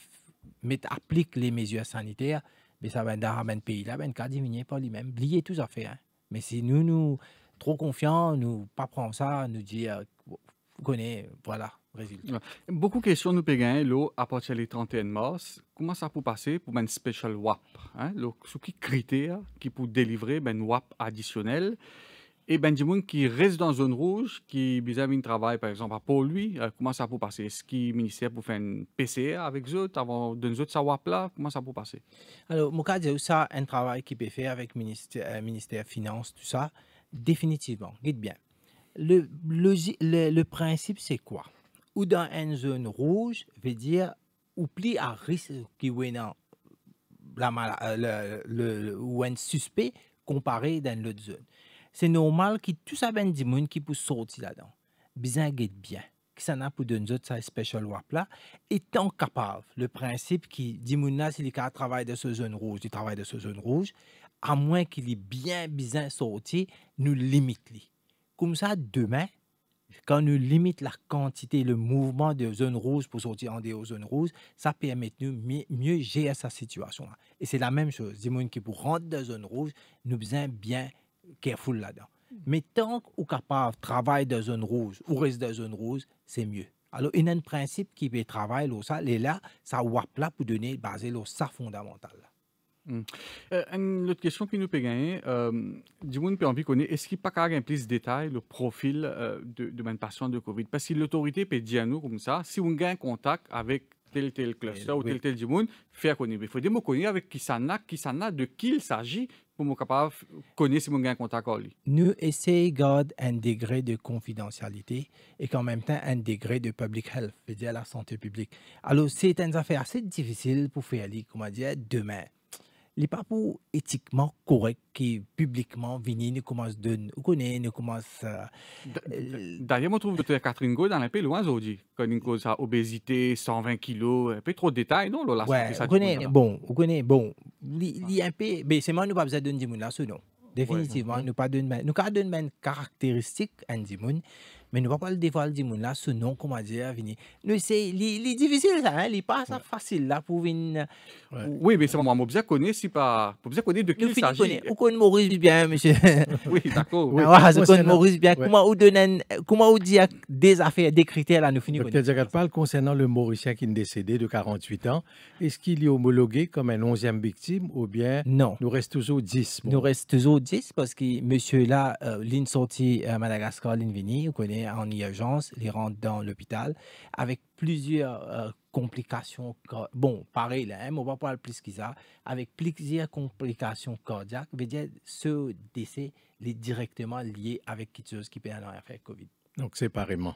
applique les mesures sanitaires, mais ça va dans un pays là, ben, cas diminuer par lui-même, oublier tout ça fait. Hein. Mais si nous, nous, trop confiant, nous pas prendre ça, nous dit vous connaissez, voilà, résultat. Beaucoup de questions nous péguen l'eau à partir du 31 mars. Comment ça peut passer pour un special WAP hein? Sous qui critères qui pour délivrer ben WAP additionnel et Benjamin qui reste dans zone rouge, qui bizarrement travail, par exemple pour lui, euh, comment ça peut passer Est-ce que le ministère peut faire une PCR avec eux avant de nous autres savoir là Comment ça peut passer Alors, mon cas, c'est ça un travail qui peut faire avec le euh, ministère, des ministère Finances, tout ça. Définitivement, dites bien. Le, le, le, principe, c'est quoi Ou dans une zone rouge, veut dire, ou plus à risque qui est la, euh, le, le, ou suspect comparé dans l'autre zone. C'est normal que tout ça ben du qui peut sortir là-dedans. Bien guide bien. Qui s'en a pour donner autres sa special work là étant capable le principe qui dit là, si le cas travail de ce zone rouge, du travail de ce zone rouge, à moins qu'il ait bien bien sorti, nous limite. -les. Comme ça, demain, quand nous limite la quantité, le mouvement de zone rouge pour sortir en des zones rouges, ça permet de mieux, mieux gérer sa situation. -là. Et c'est la même chose. Dis-moi qui pour rentrer dans zone rouge, nous besoin bien careful là-dedans. Mm. Mais tant qu'on capable de travailler dans zone rouge ou reste dans zone rouge, c'est mieux. Alors, il y a un principe qui peut travailler là, ça, et là, ça va là pour donner, basé sur ça fondamental. Mm. Euh, une autre question qui nous peut gagner, du monde peut connaître, est-ce qu'il n'y a pas un plus de détails, le profil euh, de, de patient de COVID? Parce que l'autorité peut dire à nous comme ça, si on gagne contact avec tel tel cluster eh ou tel tel du monde, faire connaître. Il faut dire, connaître avec qui ça n'a, qui ça n'a, de qui il s'agit pour mon capable connaître si mon gagne contact avec lui. Nous essayons de garder un degré de confidentialité et qu'en même temps un degré de public health, c'est-à-dire la santé publique. Alors, c'est une affaire assez difficile pour faire, comme on dit, demain. Ce n'est pas pour éthiquement correct qui publiquement venu et commence à donner. Vous connaissez, nous commence à... Euh, euh, d'ailleurs, je trouve que Catherine Gould dans un peu loin aujourd'hui. Quand obésité 120 kilos, un peu trop de détails, non Oui, vous connaissez, bon, vous connaissez, bon. Il y a un peu... Mais ben, c'est moi qui pas besoin de donner des là-dessus, non. Définitivement, nous n'avons pas Nous pas donner de caractéristiques à mais nous ne pas le dévoiler du monde là, ce nom, comment dire, venir. Il c'est difficile ça, hein. il n'est pas ça facile là pour venir. Oui, mais c'est moi, je connais, si pas. bien connaître de qui il s'agit. Vous connaissez Maurice bien, monsieur. Oui, d'accord. Ah, vous connaissez Maurice bien. Comment vous donnez, comment vous dites des affaires, des critères là, nous finissons. Docteur parle concernant le Mauricien qui est décédé de 48 ans, est-ce qu'il est homologué comme un 11e victime ou bien non. nous reste toujours 10 Nous reste toujours 10 parce que monsieur là, euh, l'une sortie à Madagascar, l'une venue, vous connaissez en urgence, les rendre dans l'hôpital avec plusieurs euh, complications. Bon, pareil, là, hein, on va parler plus qu'ils ont, Avec plusieurs complications cardiaques, veut dire ce décès est directement lié avec quelque chose qui peut à faire COVID. Donc, séparément.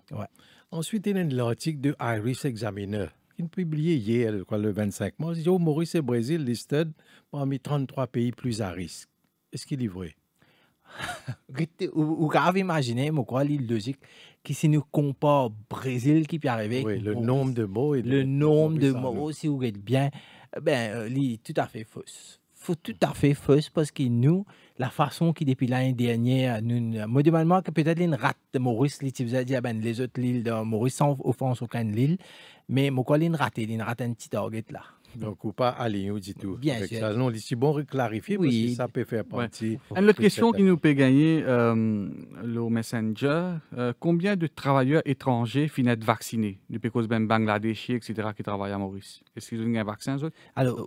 Ensuite, il y a l'article de Iris Examiner qui publié hier, le 25 mars. Il dit Maurice et Brésil listed parmi 33 pays plus à risque. Est-ce qu'il est vrai vous avez imaginé, crois, quoi, logique, qui si nous compare Brésil qui peut arriver. le nombre de mots. le nombre de mots, si vous êtes bien, eh ben, euh, tout à fait fausse. Faut tout à fait fausse parce que nous, la façon qui depuis l'année dernière, nous, que peut une Maurice, les dit, ah ben, les autres îles de Maurice sans offense aucune île, mais moi, quoi, une une un petit là. Donc, ou pas aligné du tout. Bien sûr. Ça. Non, c'est bon de clarifier oui. parce que ça peut faire partie. Une autre question qui nous peut gagner euh, le Messenger euh, combien de travailleurs étrangers finissent être vaccinés depuis cause même Bangladesh, etc., qui travaillent à Maurice Est-ce qu'ils ont un vaccin Alors,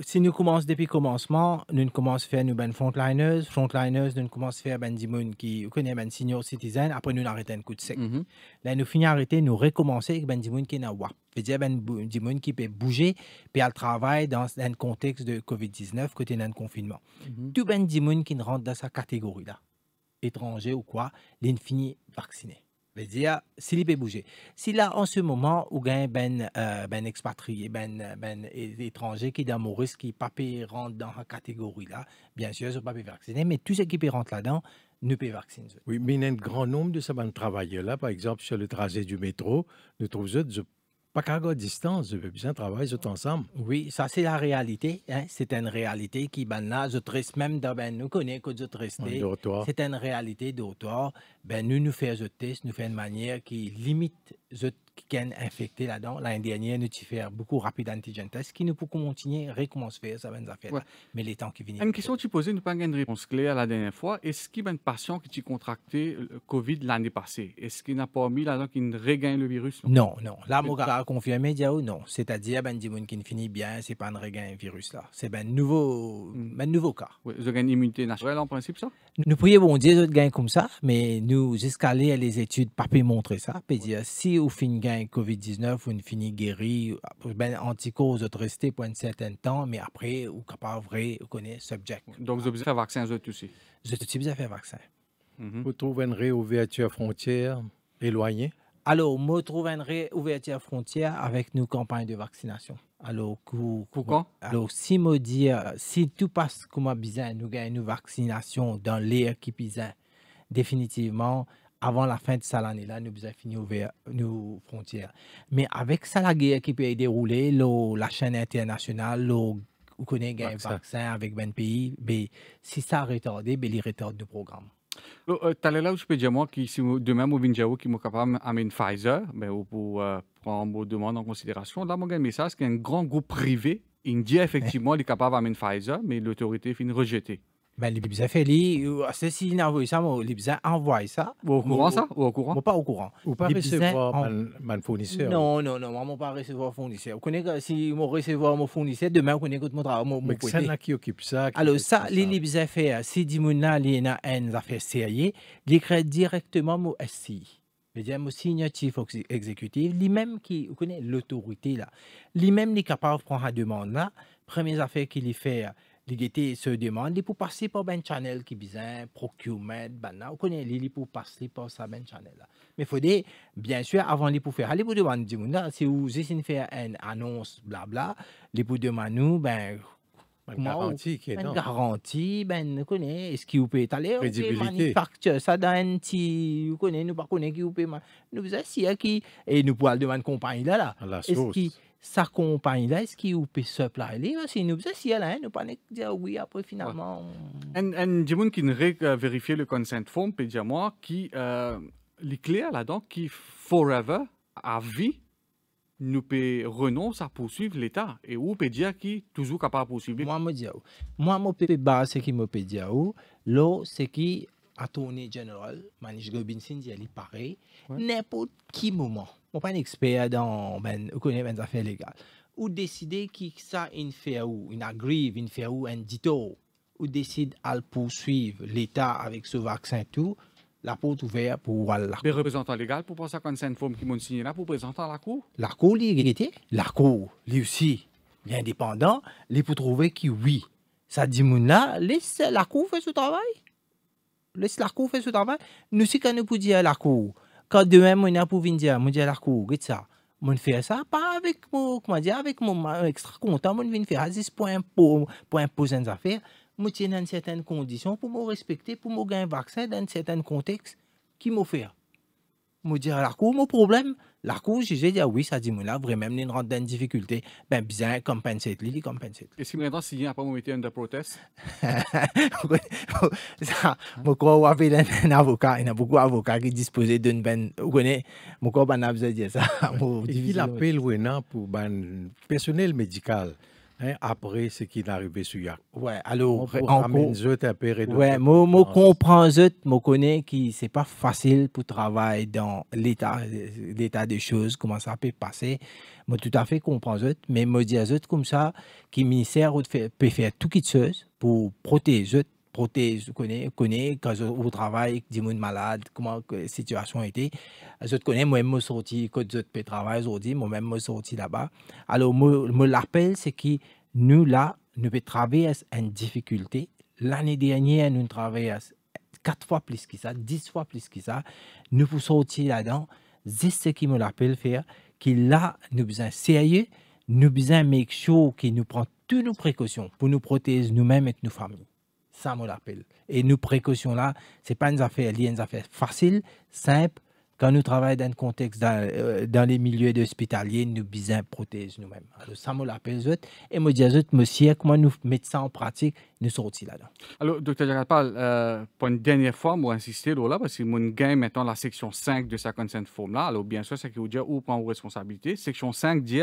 si nous commençons depuis le commencement, nous commençons à faire nos ben, frontliners, frontliners, nous commençons à faire ben, des gens qui connaissent des senior citizen, après nous arrêtons un coup de sec. Mm-hmm. Là, nous finissons à arrêter, nous recommençons ben, avec des gens qui n'a pas dire, ben, des gens qui peut bouger, puis elle travaille dans, un contexte de COVID-19, côté de confinement. Mm-hmm. Tout ben, du qui ne rentre dans sa catégorie-là, étranger ou quoi, l'infini vacciné. veut dire, s'il peut bouger. Si là, en ce moment, ou y ben, euh, ben expatrié, ben, ben étranger qui est dans qui pas rentrer dans la catégorie-là, bien sûr, ils ne pas vaccinés, mais tous ce qui peut rentrer là-dedans, ne peut vacciner. Oui, mais il y a un grand nombre de ces travailleurs-là, par exemple, sur le trajet du métro, nous trouvons pas distance, je veux bien travailler tout ensemble. Oui, ça c'est la réalité. Hein. C'est une réalité qui, ben là, je triste même, ben, nous connaissons que je triste. C'est une réalité d'auteur ben nous, nous faisons des test, nous faisons une manière qui limite qui gens infectés là-dedans. L'année dernière, nous faisons beaucoup rapide antigen test, qui nous pour continuer, recommencer à faire ça, ben, mais les temps qui viennent. Une question que tu posais, nous pas une réponse claire la dernière fois. Est-ce qu'il y a un patient qui a contracté le Covid l'année passée? Est-ce qu'il n'a pas mis là-dedans qu'il regagne le virus? Non, non. Là, mon gars a confirmé, ou oh, non. C'est-à-dire, ben, monde qui ne finit bien, c'est pas un regain virus là. C'est ben nouveau, hmm. ben, nouveau cas. vous avez une immunité naturelle en principe, ça? Nous prions bon Dieu de gagner comme ça, mais nous, nous, jusqu'à lire les études, papi montrer ça. Puis dire, si vous finissez gain COVID-19, vous finissez guéri, ben, anticorps, vous êtes resté pour un certain temps, mais après, vous êtes capable, vrai, vous connaissez subject. Donc, vous avez fait vaccin, vous êtes aussi? Vous aussi, vous faire le vaccin. Mm-hmm. Vous trouvez une réouverture frontière éloignée? Alors, vous trouve une réouverture frontière avec nos campagnes de vaccination. Alors, quand? Pourquoi? Alors, si me dire, si tout passe comme besoin, nous gagnons une vaccination dans l'air qui pisait, définitivement, avant la fin de cette année-là, nous avons fini nos frontières. Mais avec ça, la guerre qui peut dérouler, la chaîne internationale, le, vous connaissez un vaccin avec 20 pays, ben, si ça retardé, ben, il retarde le programme. Tu euh, es euh, là, où je peux dire moi que si demain, je viens qui capable d'amener Pfizer, mais ben, pour euh, prendre vos demandes en considération, là, mon un c'est qu'un grand groupe privé, il dit effectivement qu'il est capable d'amener Pfizer, mais l'autorité finit rejetée. Ben, affaires fait li, euh, assassina envoyé ça, mais Libza envoie ça. Ou au courant ça Ou au courant pas au courant. Ou pas recevoir mon fournisseur. Non, non, non, moi, pas recevoir fournisseur. Vous connaissez, si mon recevoir mon fournisseur, demain, vous connaissez mon travail. Mon, mais c'est là qui occupe ça. Alors, ça, les Libza fait, euh, si Dimouna, a une affaire sérieuse, directement mon SCI. C'est-à-dire, mon signatif exécutif, lui-même qui, vous connaissez l'autorité là, lui-même, qui est capable de prendre la demande là, première affaire qu'il fait, euh, Li se deman les pour passer par ben channel qui bizan, procurement, ban nan, ou konen les li pou pase ben pa sa ben chanel mais faut dire bien sûr avant les pour faire li pour demander di moun nan, se ou zesin fè an anons blabla, les pour deman nou, ben, Ben, ben garanti, ben, non. garanti, ben, connais, est-ce qu'il peut aller, on peut manufacturer ça dans un vous connaissez, nous pas connaissez qui vous peut, nous vous assure qui, et nous pouvons demander compagnie là, là. La source sa compagnie-là, est-ce qu'il peut se plat-là Si nous faisons si elle hein, nous pas dire oui après finalement. En gens qui ne euh, vérifier le consent form, puis dire moi qui euh, les clés là-dedans qui forever à vie nous peut renoncer à poursuivre l'État et ou peut dire qui toujours capable de poursuivre. Moi me dire moi me peut bas ce qui me peut dire là c'est qui attorney general Manish Gobin Sindhi pareil n'importe qui moment pas ne suis pas expert dans ben, ben, les affaires affaires légales. Ou décider qui ça une fait ou, une agrive, une fè ou, un dito, ou deside de poursuivre l'État avec ce vaccin tout la porte ouverte pour la Les représentants légaux pour penser à une forme qui m'ont signé là pour présenter à la Cour La Cour, l'égalité La Cour, lui aussi, l'indépendant, les pour trouver qui oui. Ça dit, là, laisse la Cour faire ce travail. Laisse la Cour faire ce travail. Nous, c'est qu'on nous peut dire à la Cour. Quand demain, on a pour venir dire, mon dire la cour, que ça. Mon faire ça, pas avec mon, comment dire, avec mon extra content, mon vient faire ça pour imposer pour des affaires. Mon tient dans certaines conditions pour me respecter, pour me gagner un vaccin dans certain contexte qui m'offre. Mon dire la cour, mon problème, la Cour je disais ah oui, ça dit là vraiment une rentre dans une difficulté. Ben, bien, compenser, li, compenser. Est-ce que maintenant, s'il n'y a pas un de proteste? Ça, je crois qu'il y a un avocat, il y a beaucoup d'avocats qui disposaient d'une ben, vous connaissez, je crois qu'il y a besoin de dire ça. pour ben, personnel médical? Hein, après ce qui est arrivé sur Yak. Ouais, alors, amène zut un peu Ouais, comprends je connais que c'est pas facile pour travailler dans l'état, des choses, comment ça peut passer. Moi, tout à fait comprends mais je dis à comme ça, que ministère peut faire tout qui chose pour protéger prothèse, je connais, connais quand je au travail, dis je malade, comment la situation était. Je connais moi-même suis sorti quand je peux travailler aujourd'hui, moi-même suis sorti là-bas. Alors me, me rappelle c'est que nous là, nous avons en une difficulté. L'année dernière, nous traversons quatre fois plus que ça, dix fois plus que ça. Nous pour sortir là-dedans, c'est ce qui me l'appelle faire, qu'il là, nous besoin sérieux, nous besoin make sure qu'il nous prend toutes nos précautions pour nous protéger nous-mêmes et nos familles ça me l'appelle. Et nous, précautions là, c'est pas une affaire liée, une affaire facile, simple. Quand nous travaillons dans le contexte, euh, dans, les milieux hospitaliers, nous bisons protège nous-mêmes. Alors, ça me l'appelle, et me dit, monsieur, comment nous mettons ça en pratique, nous sortir là-dedans. Alors, docteur Jarapal, euh, pour une dernière fois, moi insister là, parce que je gain, maintenant, la section 5 de sa consent form là, alors bien sûr, c'est qui vous dit, où prend vos responsabilités. Section 5 dit,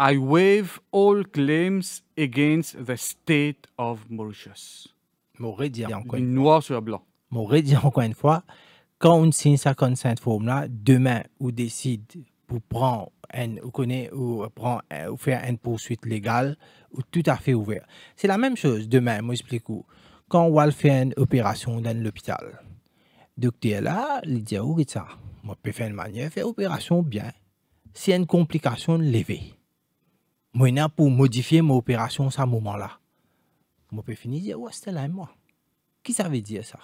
I waive all claims against the state of Mauritius. Je dit encore une, sur blanc. encore une fois, quand on signe sa forme-là, demain, on décide pour prendre un, ou connaît, ou, prend, ou faire une poursuite légale, ou tout à fait ouvert. C'est la même chose demain, moi explique vous. Quand on fait une opération dans l'hôpital, le docteur là, il dit, que oh, ça, moi, peux faire une manière, faire opération bien. Si une complication levée, moi, pour modifier mon opération à ce moment-là on peut finir dire, ouais, oh, c'était là, moi. Qui ça veut dire ça?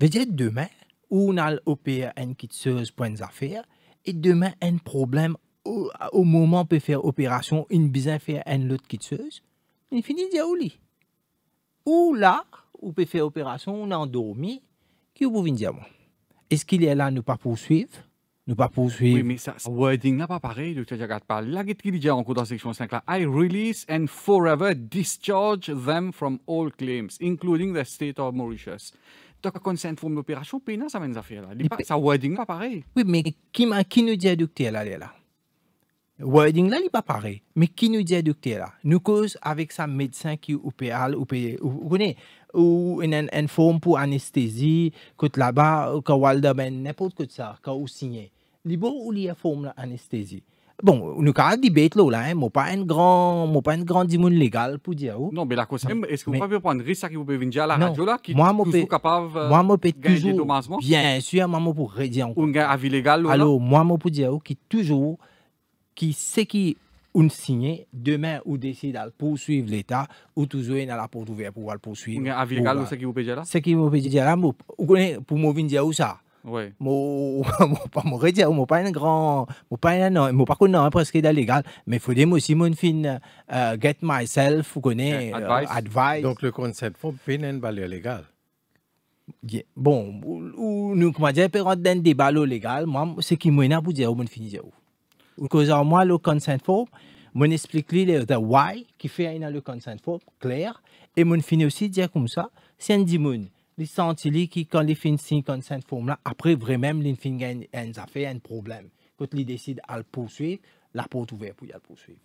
Veut dire demain, on a l'opéra une quitteuse pour une affaire, et demain, un problème, au, moment moment, on peut faire opération, une besoin faire une autre quitteuse, on finit dire ou oh, Ou là, on peut faire opération, on a endormi, qui vous pouvez dire, moi? Est-ce qu'il est là ne pas poursuivre? Ne pas Oui, mais ça, wording n'a pas pareil. docteur tu regardes pas. Là, qui ce qu'il dit encore dans section 5 là? I release and forever discharge them from all claims, including the state of Mauritius. Donc, consent form l'opération, pena, ça mène affaire là. Le pas- Ça wording pas pareil. Oui, mais qui, qui nous dit adducter là, là, là? Wording là, n'est pas pareil. Mais qui nous dit adducter là? Nous cause avec sa médecin qui opère, ou vous connaissez, ou une, forme pour anesthésie, que là-bas, que Walda, ben, n'importe quoi de ça, que vous signez. Libre ou lié forme d'anesthésie? Bon, nous avons dit bête là, n'ai hein, mais pas un grand, mais pas un grand légal pour dire. Non, mais la question est-ce que vous pouvez prendre des risque qui vous pouvez venir à la radio là, qui moi, je toujours capable de euh, gagner des dommages? bien sûr, je peux capable de Ou de avis légal là? Alors, moi, je peux dire ou, qui toujours, qui sait qui on signe, demain ou décide de poursuivre l'État ou toujours à la porte ouverte pour le poursuivre. Mais C'est qui vous peut dire là C'est qui vous peut là Vous connaissez pour moi dire où ça oui. Mo, pas mon redire, pas un grand, mo pas un non, mo pas connu presque illégal, mais il faut aussi mots si mon fin uh, get myself, vous connaissez euh, advice. Donc le concept faut fin un balle légal. Yeah. Bon, ou, ou nous comment dire, pendant un débat légal, moi ce qui moi n'a pour dire où mon finit où. Because moi, le consent form, je explique le why qui fait le consent form, clair. Et je finis aussi dire comme ça, c'est un dimon. Les sentiments qui, quand les fins signent consent form là, après vraiment, les fins fait un problème. Quand ils décident à le poursuivre, la porte ouverte pour y le poursuivre.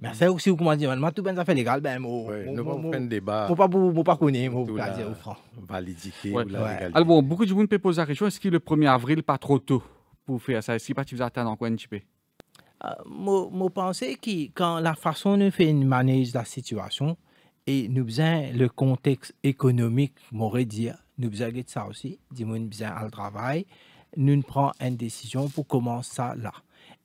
Mais c'est mm. aussi comment dire, moi, tout bien ça fait légal, ben, moi, ne pas faire débat. Faut pas, faut pas connaître, faut pas dire au franc. Validité ou la Alors bon, beaucoup de gens peuvent poser la question, est-ce que le 1er avril pas trop tôt pour faire ça? Est-ce que pas tu vous attends encore un petit peu? je euh, pense que quand la façon de fait une la situation et nous besoin le contexte économique, m'aurait dit, nous besoin de ça aussi, nous avons besoin le travail, nous prenons une décision pour commencer ça là.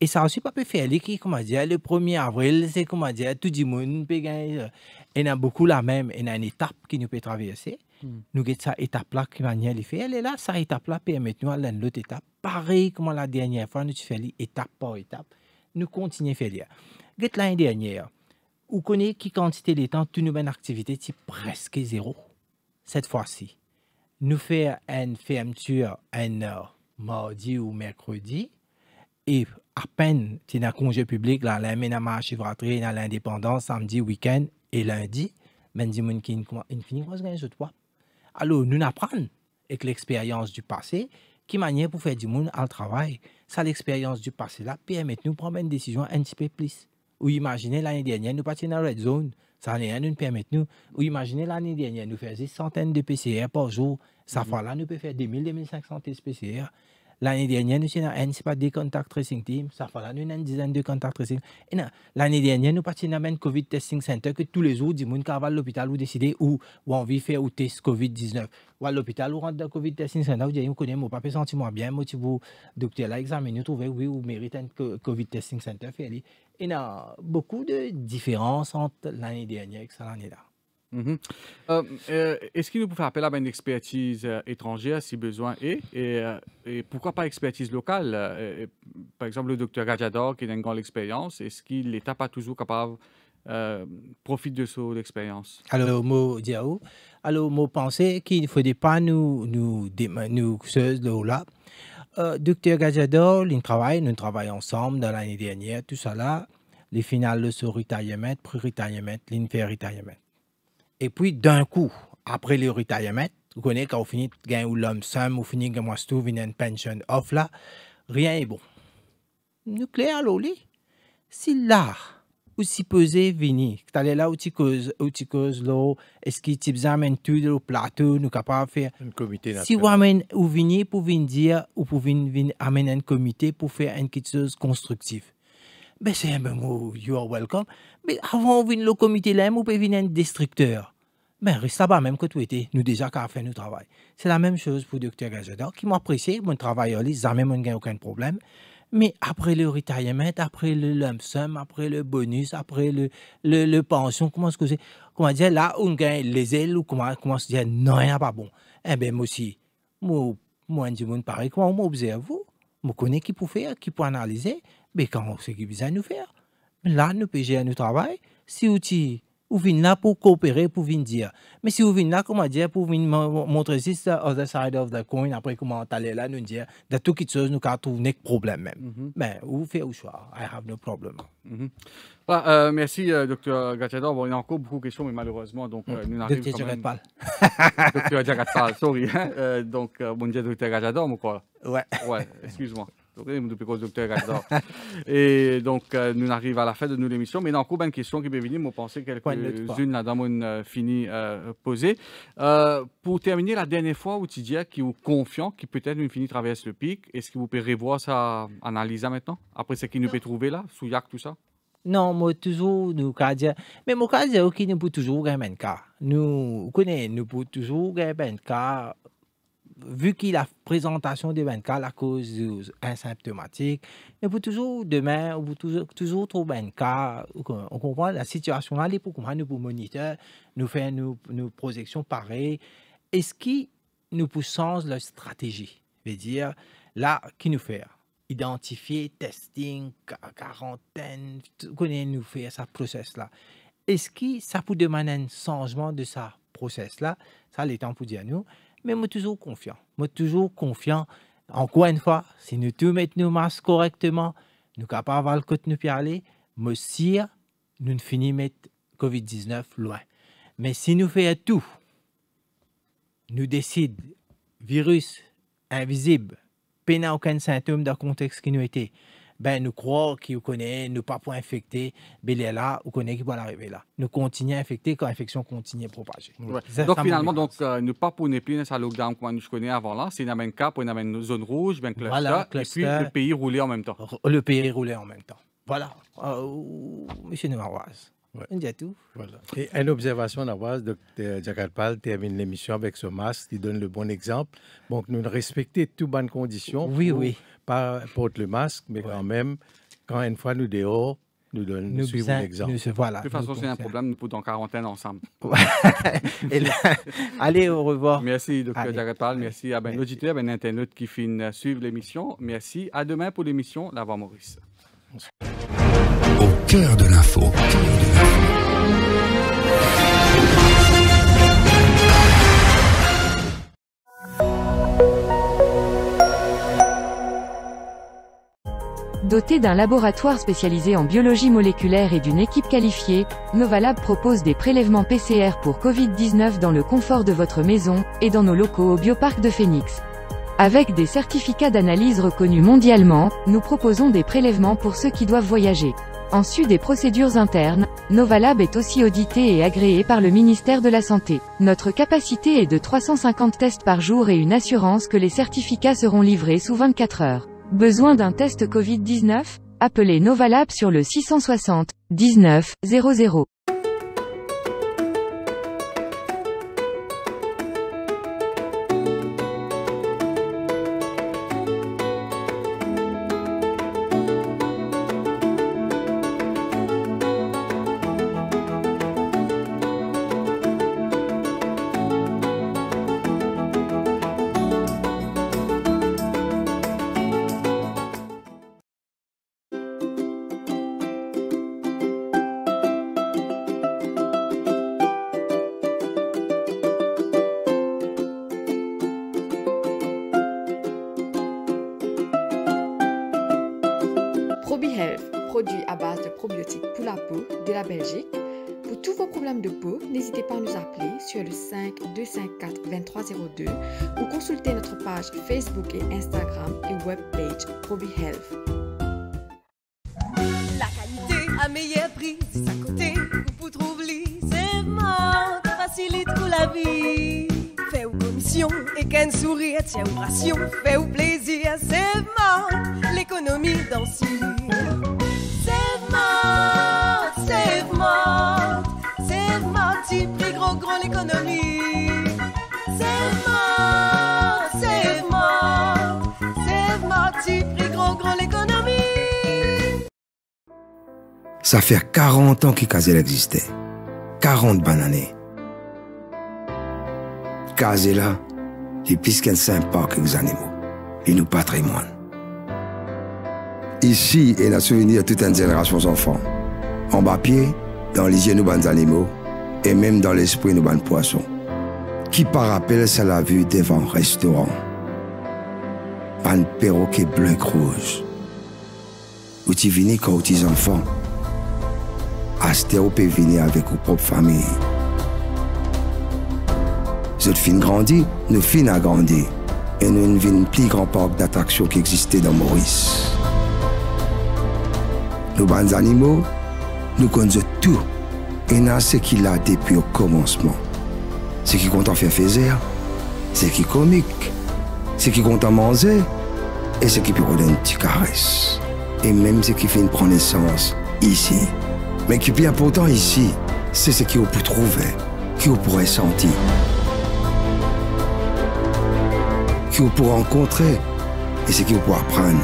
Et ça aussi, pas peut faire l'équipe, comment dire, le 1er avril, c'est comment dire, tout le monde peut gagner. Il y a beaucoup la même, il y a une étape qui nous peut traverser. Hmm. Nous avons cette étape-là qui va Elle est là, cette étape-là permet nous l'autre étape. Pareil comme la dernière fois, nous faisons étape par étape nous continuons à faire L'année dernière, vous connaissez qui quantité de temps, toute une activité, c'est presque zéro. Cette fois-ci, nous faisons une fermeture un mardi ou mercredi, et à peine, tu un congé public, là, la main à marché, dans l'indépendance, samedi, week-end et lundi, même si nous finissons, nous Alors, nous apprenons avec l'expérience du passé qui manière pour faire du monde le travail, ça l'expérience du passé là permet nous prendre une décision un petit peu plus. Ou imaginez l'année dernière, nous partions dans la red zone, ça rien nous permet nous. Ou imaginez l'année dernière, nous faisions des centaines de PCR par jour, ça mm-hmm. fois là, nous pouvons faire 2000, 2500 PCR. L'année dernière, nous avons pas des contact tracing team. Ça fait une dizaine de contacts tracing. l'année dernière, nous partions dans un COVID testing center que tous les jours, du gens qui à l'hôpital ou décider où, où on faire ou test COVID-19. Ou à l'hôpital ou rentre dans COVID testing center, vous dites, vous connaissez mon papa, sentiment bien, moi, vous, docteur, là, nous trouver, oui, vous méritez un COVID testing center. Et il y a beaucoup de différences entre l'année dernière et l'année là. Mm-hmm. Euh, euh, est-ce nous nous faire appel à une expertise euh, étrangère si besoin est et, et pourquoi pas expertise locale Par exemple, le docteur Gajador qui a une grande expérience, est-ce qu'il n'est pas toujours capable euh, profite de son expérience Alors, mot diao. Alors, mot penser qu'il ne faudrait pas nous, nous, nous, le là. Docteur Gajador, il travaille, nous travaillons ensemble dans l'année dernière, tout ça là. Les finales de ce retirement, pré-retirement, retirement et puis, d'un coup, après le retirement, vous connaissez quand vous finissez de gagner l'homme somme, vous finissez de gagner une pension off là, rien n'est bon. Nucléaire, l'oli, si là, ou si peser venir, tu allez là où tu causes, où tu causes l'eau, est-ce que tu amènes tout le plateau, nous capable faire. Un comité Si vous venez, ou venir pour venir dire, ou pour venir, venir amener un comité pour faire une quelque chose constructif. Ben, c'est un you are welcome. Mais avant, vin le comité là, ou venir un destructeur. mais ben, reste là-bas même que tu étais. Nous déjà qu'à fait notre travail. C'est la même chose pour docteur Gazador, qui m'apprécie. mon travail, jamais je n'ai aucun problème. Mais après le retirement, après le lump sum, après le bonus, après le, le, le pension, comment est-ce que Comment dire, là, on gagne les ailes ou comment, comment se dire, non, il n'y a pas bon. Eh bien, moi aussi, moi, moi, je pareil, comment on m'observe, vous, je connais qui peut faire, qui peut analyser, mais quand on s'occupe qu'il nous faire, là, nous payons à nous travail. Si vous venez là pour coopérer, pour venir dire. Mais si vous venez là, comment dire, pour venir montrer juste the other side of the coin, après comment aller là, nous dire, de tout se chose, nous avons un problème même. Mm-hmm. Mais vous faites le choix, I have no problem. Mm merci, euh, docteur Dr. il y a encore beaucoup de questions, mais malheureusement, donc, euh, nous n'arrivons pas. Docteur Jagatpal. Dr. sorry. Hein. donc, bonjour docteur Dr. ou quoi? Ouais. Ouais, excuse-moi. Et donc, euh, nous arrivons à la fin de notre émission. Mais a encore une question qui peut venir, je que quelques-unes là, fini posée. Euh, pour terminer, la dernière fois où tu disais hein, qui est confiant, qui peut-être nous fini traverse le pic, est-ce que vous pouvez revoir ça, analyse maintenant, après ce qu'il nous peut trouver là, sous Yak, tout ça? Non, moi, toujours, nous, mais moi, ok, nous pouvons toujours gagner un cas. Nous, connaissons, nous pouvons toujours gagner un cas vu qu'il a présentation des 24 à cause asymptomatique, il pour toujours demain, ou toujours, toujours trouver 24, on comprend la situation là, pour comprendre nous moniteur, nous faire nos, nos projections pareilles. Est-ce qui nous dans la stratégie? veut dire, là, qui nous fait? Identifier, testing, quarantaine, connaît nous faire ce process-là. Est-ce que ça peut demander un changement de ce process-là? Ça, les temps pour dire nous mais moi toujours confiant. Moi toujours confiant. Encore une fois, si nous tous mettons nos masques correctement, nous capables avoir le côté de nous aller, mais si nous ne finissons mettre COVID-19 loin. Mais si nous faisons tout, nous décide virus invisible, n'a aucun symptôme dans le contexte qui nous était, ben, nous croyons qu'il connaît, nous pas pour infecter, mais il est là, on connaît qu'il va arriver là. Nous continuer à infecter quand l'infection continue à propager. Donc finalement, donc, euh, ne pas pour ne plus dans lockdown comme nous connaissons avant là, c'est cas pour une zone rouge, ben cluster, voilà, et puis le pays roulait en même temps. Le pays roulait en même temps. Voilà, euh, monsieur Nemaroise Ouais. Voilà. Et une observation, d'avoir, Dr. Jagarpal termine l'émission avec ce masque il donne le bon exemple. Donc, nous respecter toutes bonnes conditions. Oui, pour, oui. Pas le masque, mais quand même, quand une fois nous dehors, nous, donne, nous suivons l'exemple. Voilà, de toute façon, c'est un problème, nous pouvons en quarantaine ensemble. allez, au revoir. Merci, Dr. Jagarpal. Merci à ben l'auditeur, à ben internaute qui finit suivre l'émission. Merci. À demain pour l'émission voix Maurice cœur de l'info. Doté d'un laboratoire spécialisé en biologie moléculaire et d'une équipe qualifiée, Novalab propose des prélèvements PCR pour Covid-19 dans le confort de votre maison, et dans nos locaux au Bioparc de Phoenix. Avec des certificats d'analyse reconnus mondialement, nous proposons des prélèvements pour ceux qui doivent voyager. En su des procédures internes, Novalab est aussi audité et agréé par le ministère de la Santé. Notre capacité est de 350 tests par jour et une assurance que les certificats seront livrés sous 24 heures. Besoin d'un test Covid-19 Appelez Novalab sur le 660 19 00. 40 ans Kazel existait. 40 bonnes années. Kazela, et plus qu'un sympa que les animaux, et nous patrimoine. Ici est la souvenir de toute une génération d'enfants. En bas pied, dans les yeux, nous bons animaux, et même dans l'esprit, nous bons poissons. Qui par rappel, à la vue devant un restaurant. Un perroquet bleu et rouge. Où tu venais quand tu es enfant à ou avec vos propres familles. Zot grandit, grandi, nous finis a grandi. Et nous une plus grand parc d'attractions qui existait dans Maurice. Nous bons animaux, nous connaissons tout. Et nous ce qu'il a depuis le commencement. Ce qui compte en faire faisaire, ce qui comique, ce qui compte en manger, et ce qui peut donner une petite caresse. Et même ce qui fait une prenaissance ici mais qui, bien pourtant ici, c'est ce vous peut trouver, vous pourrait sentir, vous pourrait rencontrer et ce vous pouvez apprendre.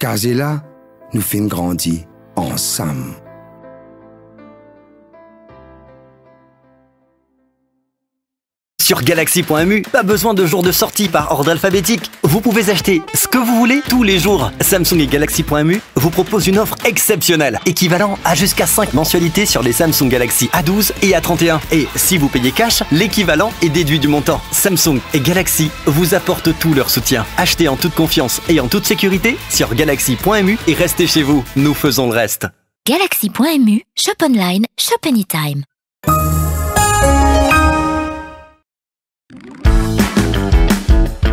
Car là, nous fîmes grandir ensemble. Sur galaxy.mu, pas besoin de jours de sortie par ordre alphabétique. Vous pouvez acheter ce que vous voulez tous les jours. Samsung et galaxy.mu vous propose une offre exceptionnelle, équivalent à jusqu'à 5 mensualités sur les Samsung Galaxy A12 et A31. Et si vous payez cash, l'équivalent est déduit du montant. Samsung et Galaxy vous apportent tout leur soutien. Achetez en toute confiance et en toute sécurité sur galaxy.mu et restez chez vous. Nous faisons le reste. Galaxy.mu, shop online, shop anytime.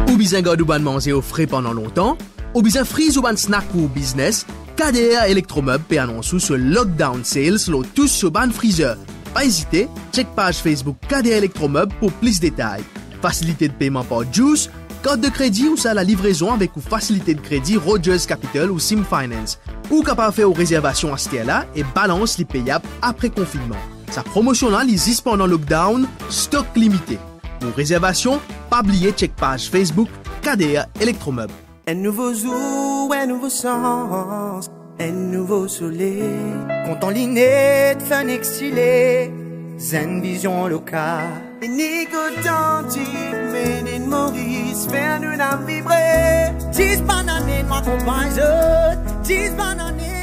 Ou bien garde ou bien manger au frais pendant longtemps, ou bien freeze ou ban snack ou business, KDR Electromob peut annoncer ce lockdown sales sur tous sur ban freezer. Pas hésiter, check page Facebook KDR Electromob pour plus de détails. Facilité de paiement par Juice, code de crédit ou ça la livraison avec ou facilité de crédit Rogers Capital ou Sim Finance. Ou capable faire aux réservations à ce là et balance les payables après confinement. Sa promotion là, existe pendant lockdown, stock limité. Pour réservation, pas oublier check page Facebook KDA Electromeubles. Un nouveau jour, un nouveau sens, un nouveau soleil. en ligne fin exilé, zen vision locale. Inigo Danti, Ménine Maurice, faire nous la vibrer. 10 bananes, ma compagne, 10 bananes.